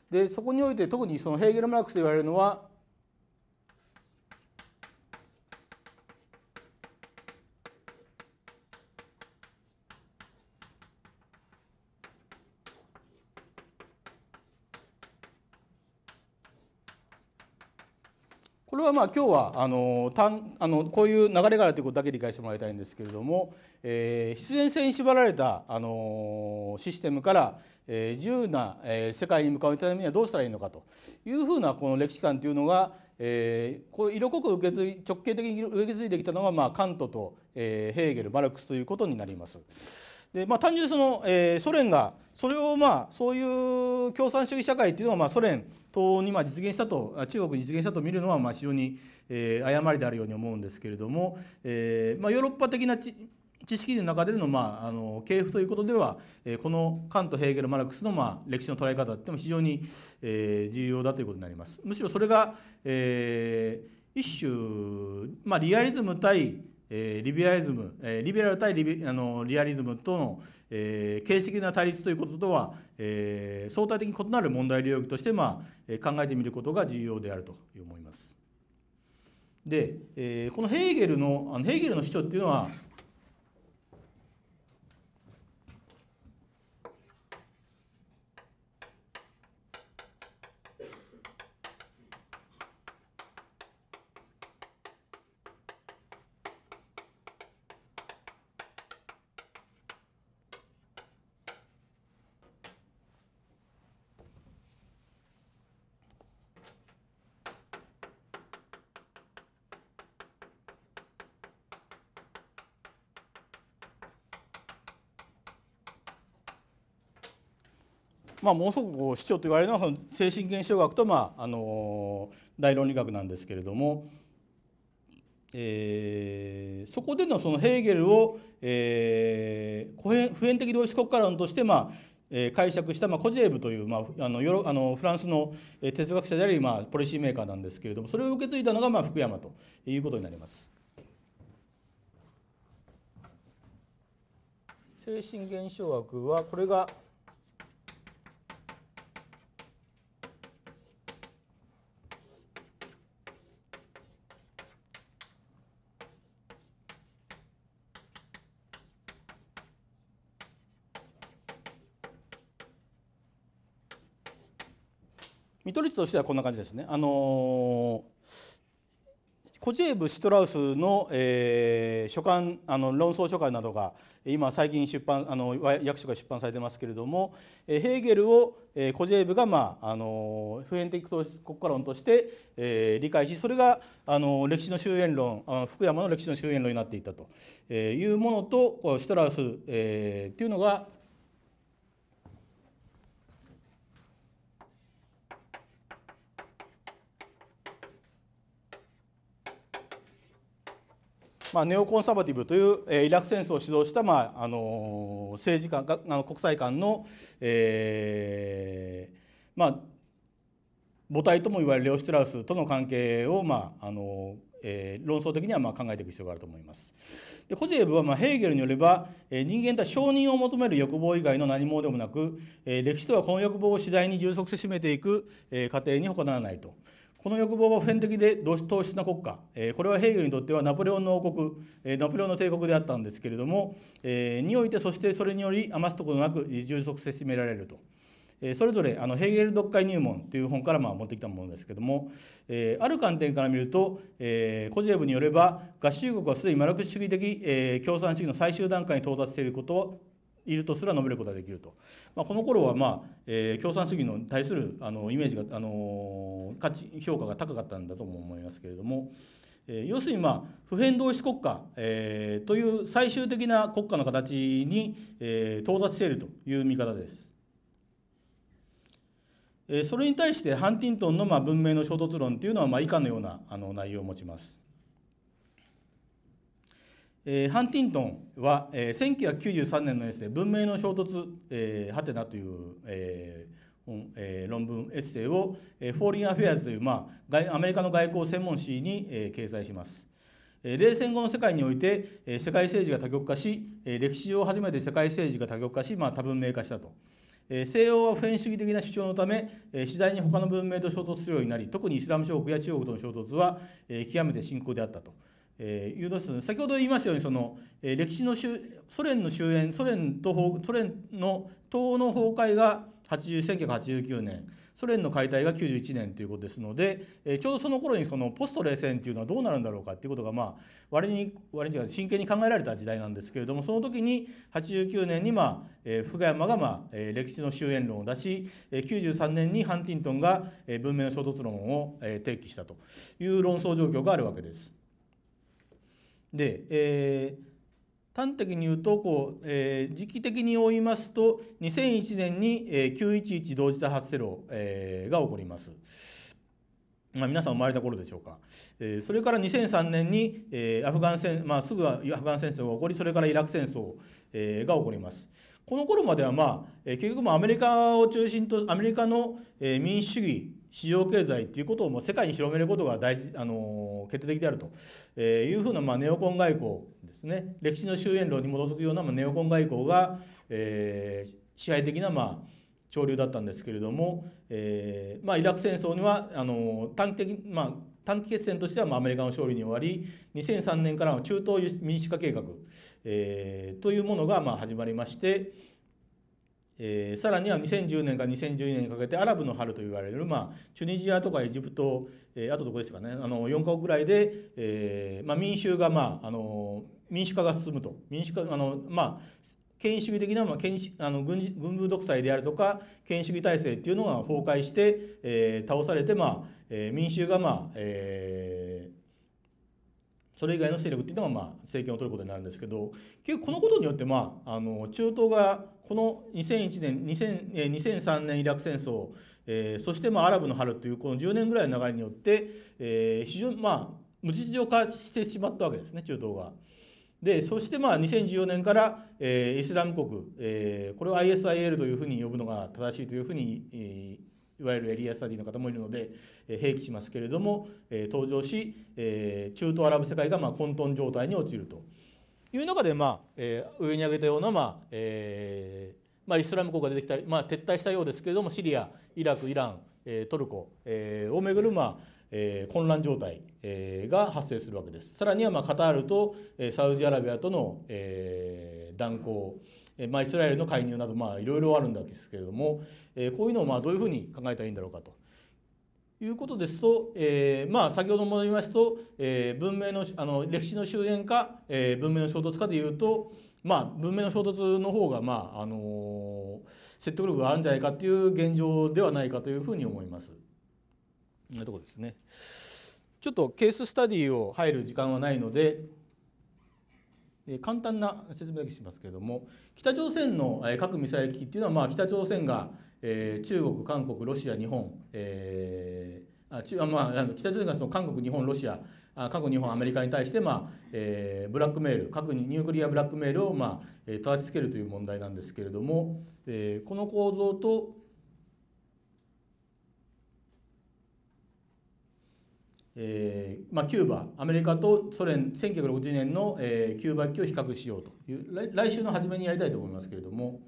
でそこにおいて特にそのヘーゲルマークスと言われるのははまあ今日はあのたんあのこういう流れがあるということだけ理解してもらいたいんですけれども、えー、必然性に縛られたあのシステムから、えー、自由な、え世界に向かうためにはどうしたらいいのかというふうなこの歴史観というのが、えー、こう色濃く受け継い直径的に受け継いできたのが、まあ、カントと、えー、ヘーゲルマルクスということになります。でまあ、単純にその、えー、ソ連がそれをまあそういう共産主義社会っていうのはまあソ連党にま実現したと中国に実現したと見るのはま非常に、え誤りであるように思うんですけれども、えまヨーロッパ的な知識の中での,、まあ、あの系譜ということでは、えこのカントヘーゲルマルクスの、まあ、歴史の捉え方っても非常に、え重要だということになります。むしろそれが、えー、一種、まあ、リアリズム対えー、リベラリズム、えー、リベラル対リビあのリアリズムとの、えー、形式的な対立ということとは、えー、相対的に異なる問題領域として、まあ、え考えてみることが重要であると思います。で、えー、このヘーゲルのあのヘーゲルの主張っていうのはまあ、ものすごく主張と言われるのは精神現象学と、まあ、あの大論理学なんですけれども、えー、そこでのそのヘーゲルを、えー、普遍的同一国家論として、まあえー、解釈した、まあ、コジェーブという、まあ、あのあのフランスの哲学者であり、まあ、ポリシーメーカーなんですけれどもそれを受け継いだのが、まあ、福山ということになります。精神現象学はこれがトリとしてはこんな感じですね。あのコジェーブ・シトラウスの、えー、書簡あの論争書簡などが今最近出版あの役所が出版されてますけれども、えー、ヘーゲルを、えー、コジェーブが、まあ、あの普遍的国家論として、えー、理解しそれがあの歴史の終焉論あ福山の歴史の終焉論になっていったというものとこシトラウス、えー、っていうのがまあ、ネオコンサバティブという、えー、イラク戦争を指導した、まああの政治家あの国際間の、えーまあ、母体ともいわれるレオ・シュトラウスとの関係を、まああのえー、論争的にはまあ考えていく必要があると思います。でコジェブはまあヘーゲルによれば、えー、人間とは承認を求める欲望以外の何もでもなく、えー、歴史とはこの欲望を次第に充足して占めていく、えー、過程に他ならないと。この欲望は普遍的で同質な国家、えこれはヘーゲルにとってはナポレオンの王国、えナポレオンの帝国であったんですけれども、えにおいてそしてそれにより余すところなく充足せしめられると。それぞれあのヘーゲル読解入門という本からまあ持ってきたものですけども、えある観点から見ると、えコジェブによれば合衆国はすでにマルクス主義的、え共産主義の最終段階に到達していることいるとすら述べることができると、まあ、この頃はまあ、えー、共産主義の対するあのイメージが、あの価値評価が高かったんだとも思いますけれども、えー、要するにまあ普遍同一国家、えー、という最終的な国家の形に、えー、到達しているという見方です。それに対してハンティントンのまあ文明の衝突論というのはまあ以下のようなあの内容を持ちます。えー、ハンティントンは、えー、1993年のエッセイ「文明の衝突、えー、ハテナ」という、えー本えー、論文エッセイを、えー、フォーリン・アフェアーズという、まあ、アメリカの外交専門誌に、えー、掲載します。冷戦後の世界において世界政治が多極化し歴史上初めて世界政治が多極化し、まあ、多文明化したと西欧は普遍主義的な主張のため次第に他の文明と衝突するようになり特にイスラム諸国や中国との衝突は極めて深刻であったとえー、誘導す先ほど言いましたようにその、えー、歴史のソ連の終焉ソ連とソ連の東欧の崩壊が1989年ソ連の解体が91年ということですので、えー、ちょうどその頃にそのポスト冷戦というのはどうなるんだろうかということがまあ割に割に真剣に考えられた時代なんですけれどもその時に89年にまあ、えー、福山がまあ、えー、歴史の終焉論を出し、えー、93年にハンティントンが、えー、文明の衝突論を、えー、提起したという論争状況があるわけです。で、えー、端的に言うとこう、えー、時期的に追いますと2001年に、えー、911同時多発テロ、えー、が起こります。まあ、皆さん生まれた頃でしょうか、えー、それから2003年に、えー、アフガン戦、まあ、すぐアフガン戦争が起こりそれからイラク戦争、えー、が起こります。この頃まではまあ、えー、結局もアメリカを中心とアメリカの、えー、民主主義市場経済っていうことをもう世界に広めることが大事あの決定的であると、えいうふうな、まあ、ネオコン外交ですね歴史の終焉論に基づくような、まあ、ネオコン外交が、えー、支配的な、まあ、潮流だったんですけれども、えーまあ、イラク戦争にはあの短期的、まあ、短期決戦としては、まあ、アメリカの勝利に終わり2003年からの中東民主化計画、えー、というものが、まあ、始まりまして。えー、さらには2010年から2012年にかけてアラブの春と言われる、まあ、チュニジアとかエジプト、えー、あとどこですかねあの4か国ぐらいで、えーまあ、民衆が、まあ、あの民主化が進むと民主化あの、まあ、権威主義的な、まあ、権あの軍軍部独裁であるとか権威主義体制っていうのが崩壊して、えー、倒されて、まあえー、民衆が、まあえー、それ以外の勢力っていうのがまあ政権を取ることになるんですけど結局このことによってまああの中東がこの2001年2003年イラク戦争、えそしてまあアラブの春というこの10年ぐらいの流れによって、え非常にまあ無実情化してしまったわけですね中東が。でそしてまあ2014年から、えイスラム国、えこれを ISIL というふうに呼ぶのが正しいというふうに、いわゆるエリアスタディの方もいるので、え併記しますけれども、え登場し、え中東アラブ世界がまあ混沌状態に陥ると。いう中で、まあえー、上に挙げたような、まあえーまあ、イスラム国が出てきたり、まあ、撤退したようですけれどもシリアイラクイラン、えー、トルコ、えー、をめぐる、まあえー、混乱状態、えー、が発生するわけですさらには、まあ、カタールと、えー、サウジアラビアとの、えー、断交、えーまあ、イスラエルの介入など、まあ、いろいろあるんですけれども、えー、こういうのを、まあ、どういうふうに考えたらいいんだろうかということですと、えー、まあ先ほども言いますと、えー、文明のあの歴史の終焉か、えー、文明の衝突かでいうと、まあ、文明の衝突の方が、まああの説得力があるんじゃないかという現状ではないかというふうに思います。なところですね。ちょっとケーススタディを入る時間はないので、簡単な説明だけしますけれども北朝鮮の核ミサイル機っていうのはまあ北朝鮮がえー、中国韓国ロシア日本、えー、あ中あまあ、北朝鮮がその韓国日本ロシアあ韓国日本アメリカに対して、まあえー、ブラックメール核ニュークリアブラックメールを、まあえー、叩きつけるという問題なんですけれども、えー、この構造とえーまあ、キューバアメリカとソ連1960年の、えー、キューバ危機を比較しようという来週の初めにやりたいと思いますけれども。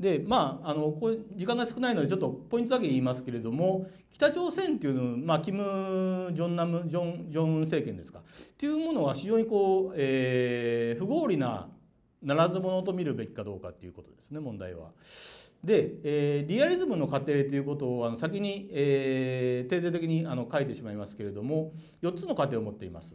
でまああのこ時間が少ないのでちょっとポイントだけ言いますけれども北朝鮮っていうのまあキム・ジョンナムジョン・ジョンウン政権ですかっていうものは非常にこう、えー、不合理なならず者と見るべきかどうかっていうことですね問題は。で、えー、リアリズムの過程ということをあの先に、えー、定性的にあの書いてしまいますけれども4つの過程を持っています。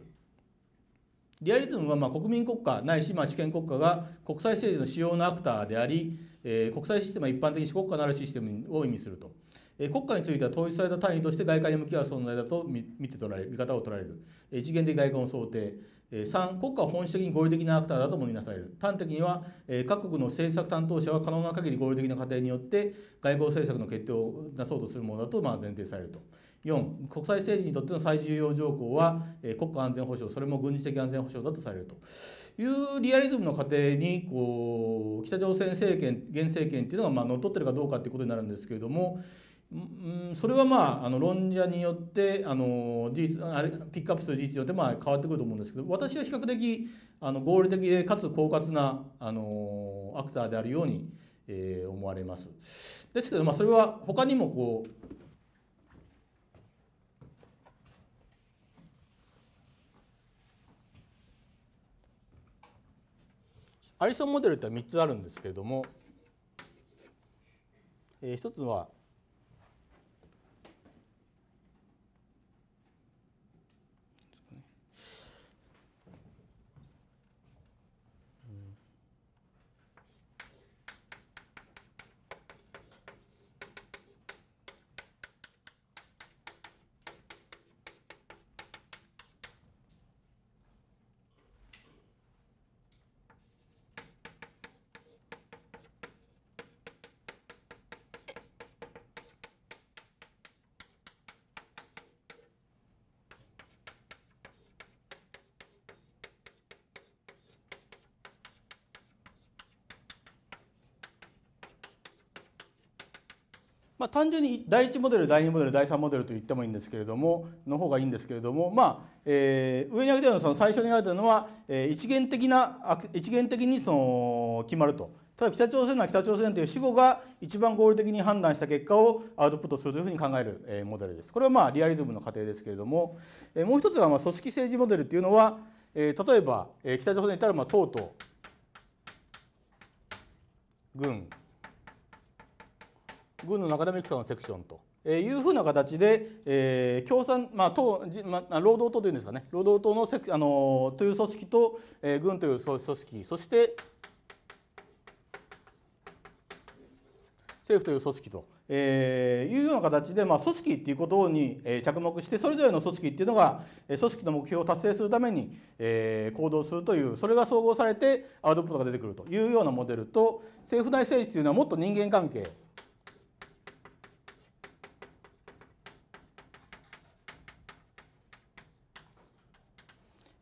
リアリズムはまあ国民国家ないしまあ主権国家が国際政治の主要なアクターでありえー、国際システムは一般的に国家のあるシステムを意味すると、えー、国家については統一された単位として外界に向き合う存在だと見て取られ見方を取られる、えー、一元的外交の想定、えー、3国家は本質的に合理的なアクターだとも見なされる端的には、えー、各国の政策担当者は可能な限り合理的な過程によって外交政策の決定をなそうとするものだとまあ前提されると。4国際政治にとっての最重要条項は、えー、国家安全保障それも軍事的安全保障だとされると。いうリアリズムの過程にこう北朝鮮政権現政権っていうのがまあ乗っ取ってるかどうかっていうことになるんですけれども。ん、それはまああの論者によってあの事実あれピックアップする事実によってまあ変わってくると思うんですけど私は比較的あの合理的でかつ狡猾なあのアクターであるように、えー、思われます。ですけど、まあ、それは他にもこうアリソンモデルって3つあるんですけれども、えー、1つはまあ、単純に第1モデル第2モデル第3モデルと言ってもいいんですけれどもの方がいいんですけれども、まあえー、上に挙げたようなその最初に挙げたのは、えー、一元的な一元的にその決まると。ただ北朝鮮は北朝鮮という主語が一番合理的に判断した結果をアウトプットするというふうに考える、えモデルです。これはまあリアリズムの過程ですけれども、えもう一つはまあ組織政治モデルっていうのは、え例えば、え北朝鮮にいたらまあ党と軍軍の中でミいくつのセクションと。いうふうな形で、えー、共産、まあ党まあ、労働党というんですかね労働党のセクあのという組織と、えー、軍という組織そして政府という組織と、えー、いうような形で、まあ、組織っていうことに、え着目してそれぞれの組織っていうのが組織の目標を達成するために、えー、行動するというそれが総合されてアウトプットが出てくるというようなモデルと政府内政治というのはもっと人間関係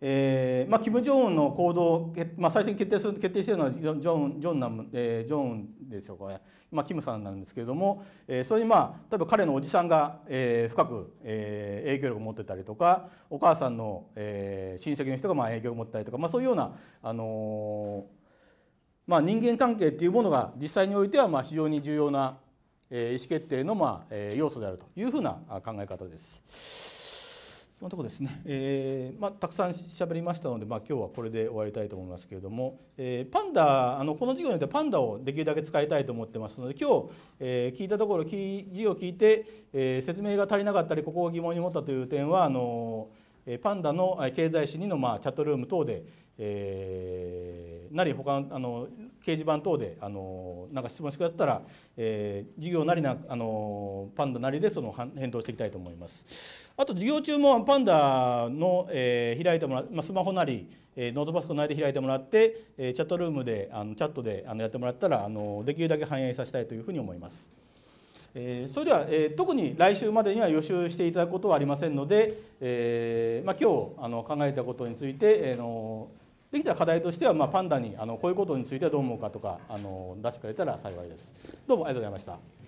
えーまあ、キム・ジョンウンの行動を、まあ、最初に決定する決定しているのはジョジョンジョンナム、えー、ジョンウンでしょうかね、まあ、キムさんなんですけれども、えー、それにまあ例えば彼のおじさんが、えー、深く、えー、影響力を持ってたりとかお母さんの、えー、親戚の人がまあ影響を持ってたりとか、まあ、そういうような、あのー、まあ、人間関係っていうものが実際においてはまあ非常に重要な、えー、意思決定のまあ、えー、要素であるというふうな考え方です。のとこですね、えーまあ、たくさん喋りましたので、まあ、今日はこれで終わりたいと思いますけれども、えー、パンダあのこの授業によってパンダをできるだけ使いたいと思ってますので今日、えー、聞いたところき授業を聞いて、えー、説明が足りなかったりここを疑問に持ったという点はあのパンダの経済誌2の、まあ、チャットルーム等で、えー、なり他のあの掲示板等であのなんか質問してくださったら、えー、授業なりなあのパンダなりでその返答していきたいと思います。あと授業中もパンダの、えー、開いてもらまあ、スマホなり、えー、ノートパソコンなりで開いてもらって、えチャットルームであのチャットであのやってもらったらあのできるだけ反映させたいというふうに思います。えー、それでは、えー、特に来週までには予習していただくことはありませんので、えーまあ、今日あの考えたことについて、えーの、のできたら課題としては、まあ、パンダにあのこういうことについてはどう思うかとかあの出してくれたら幸いです。どうもありがとうございました。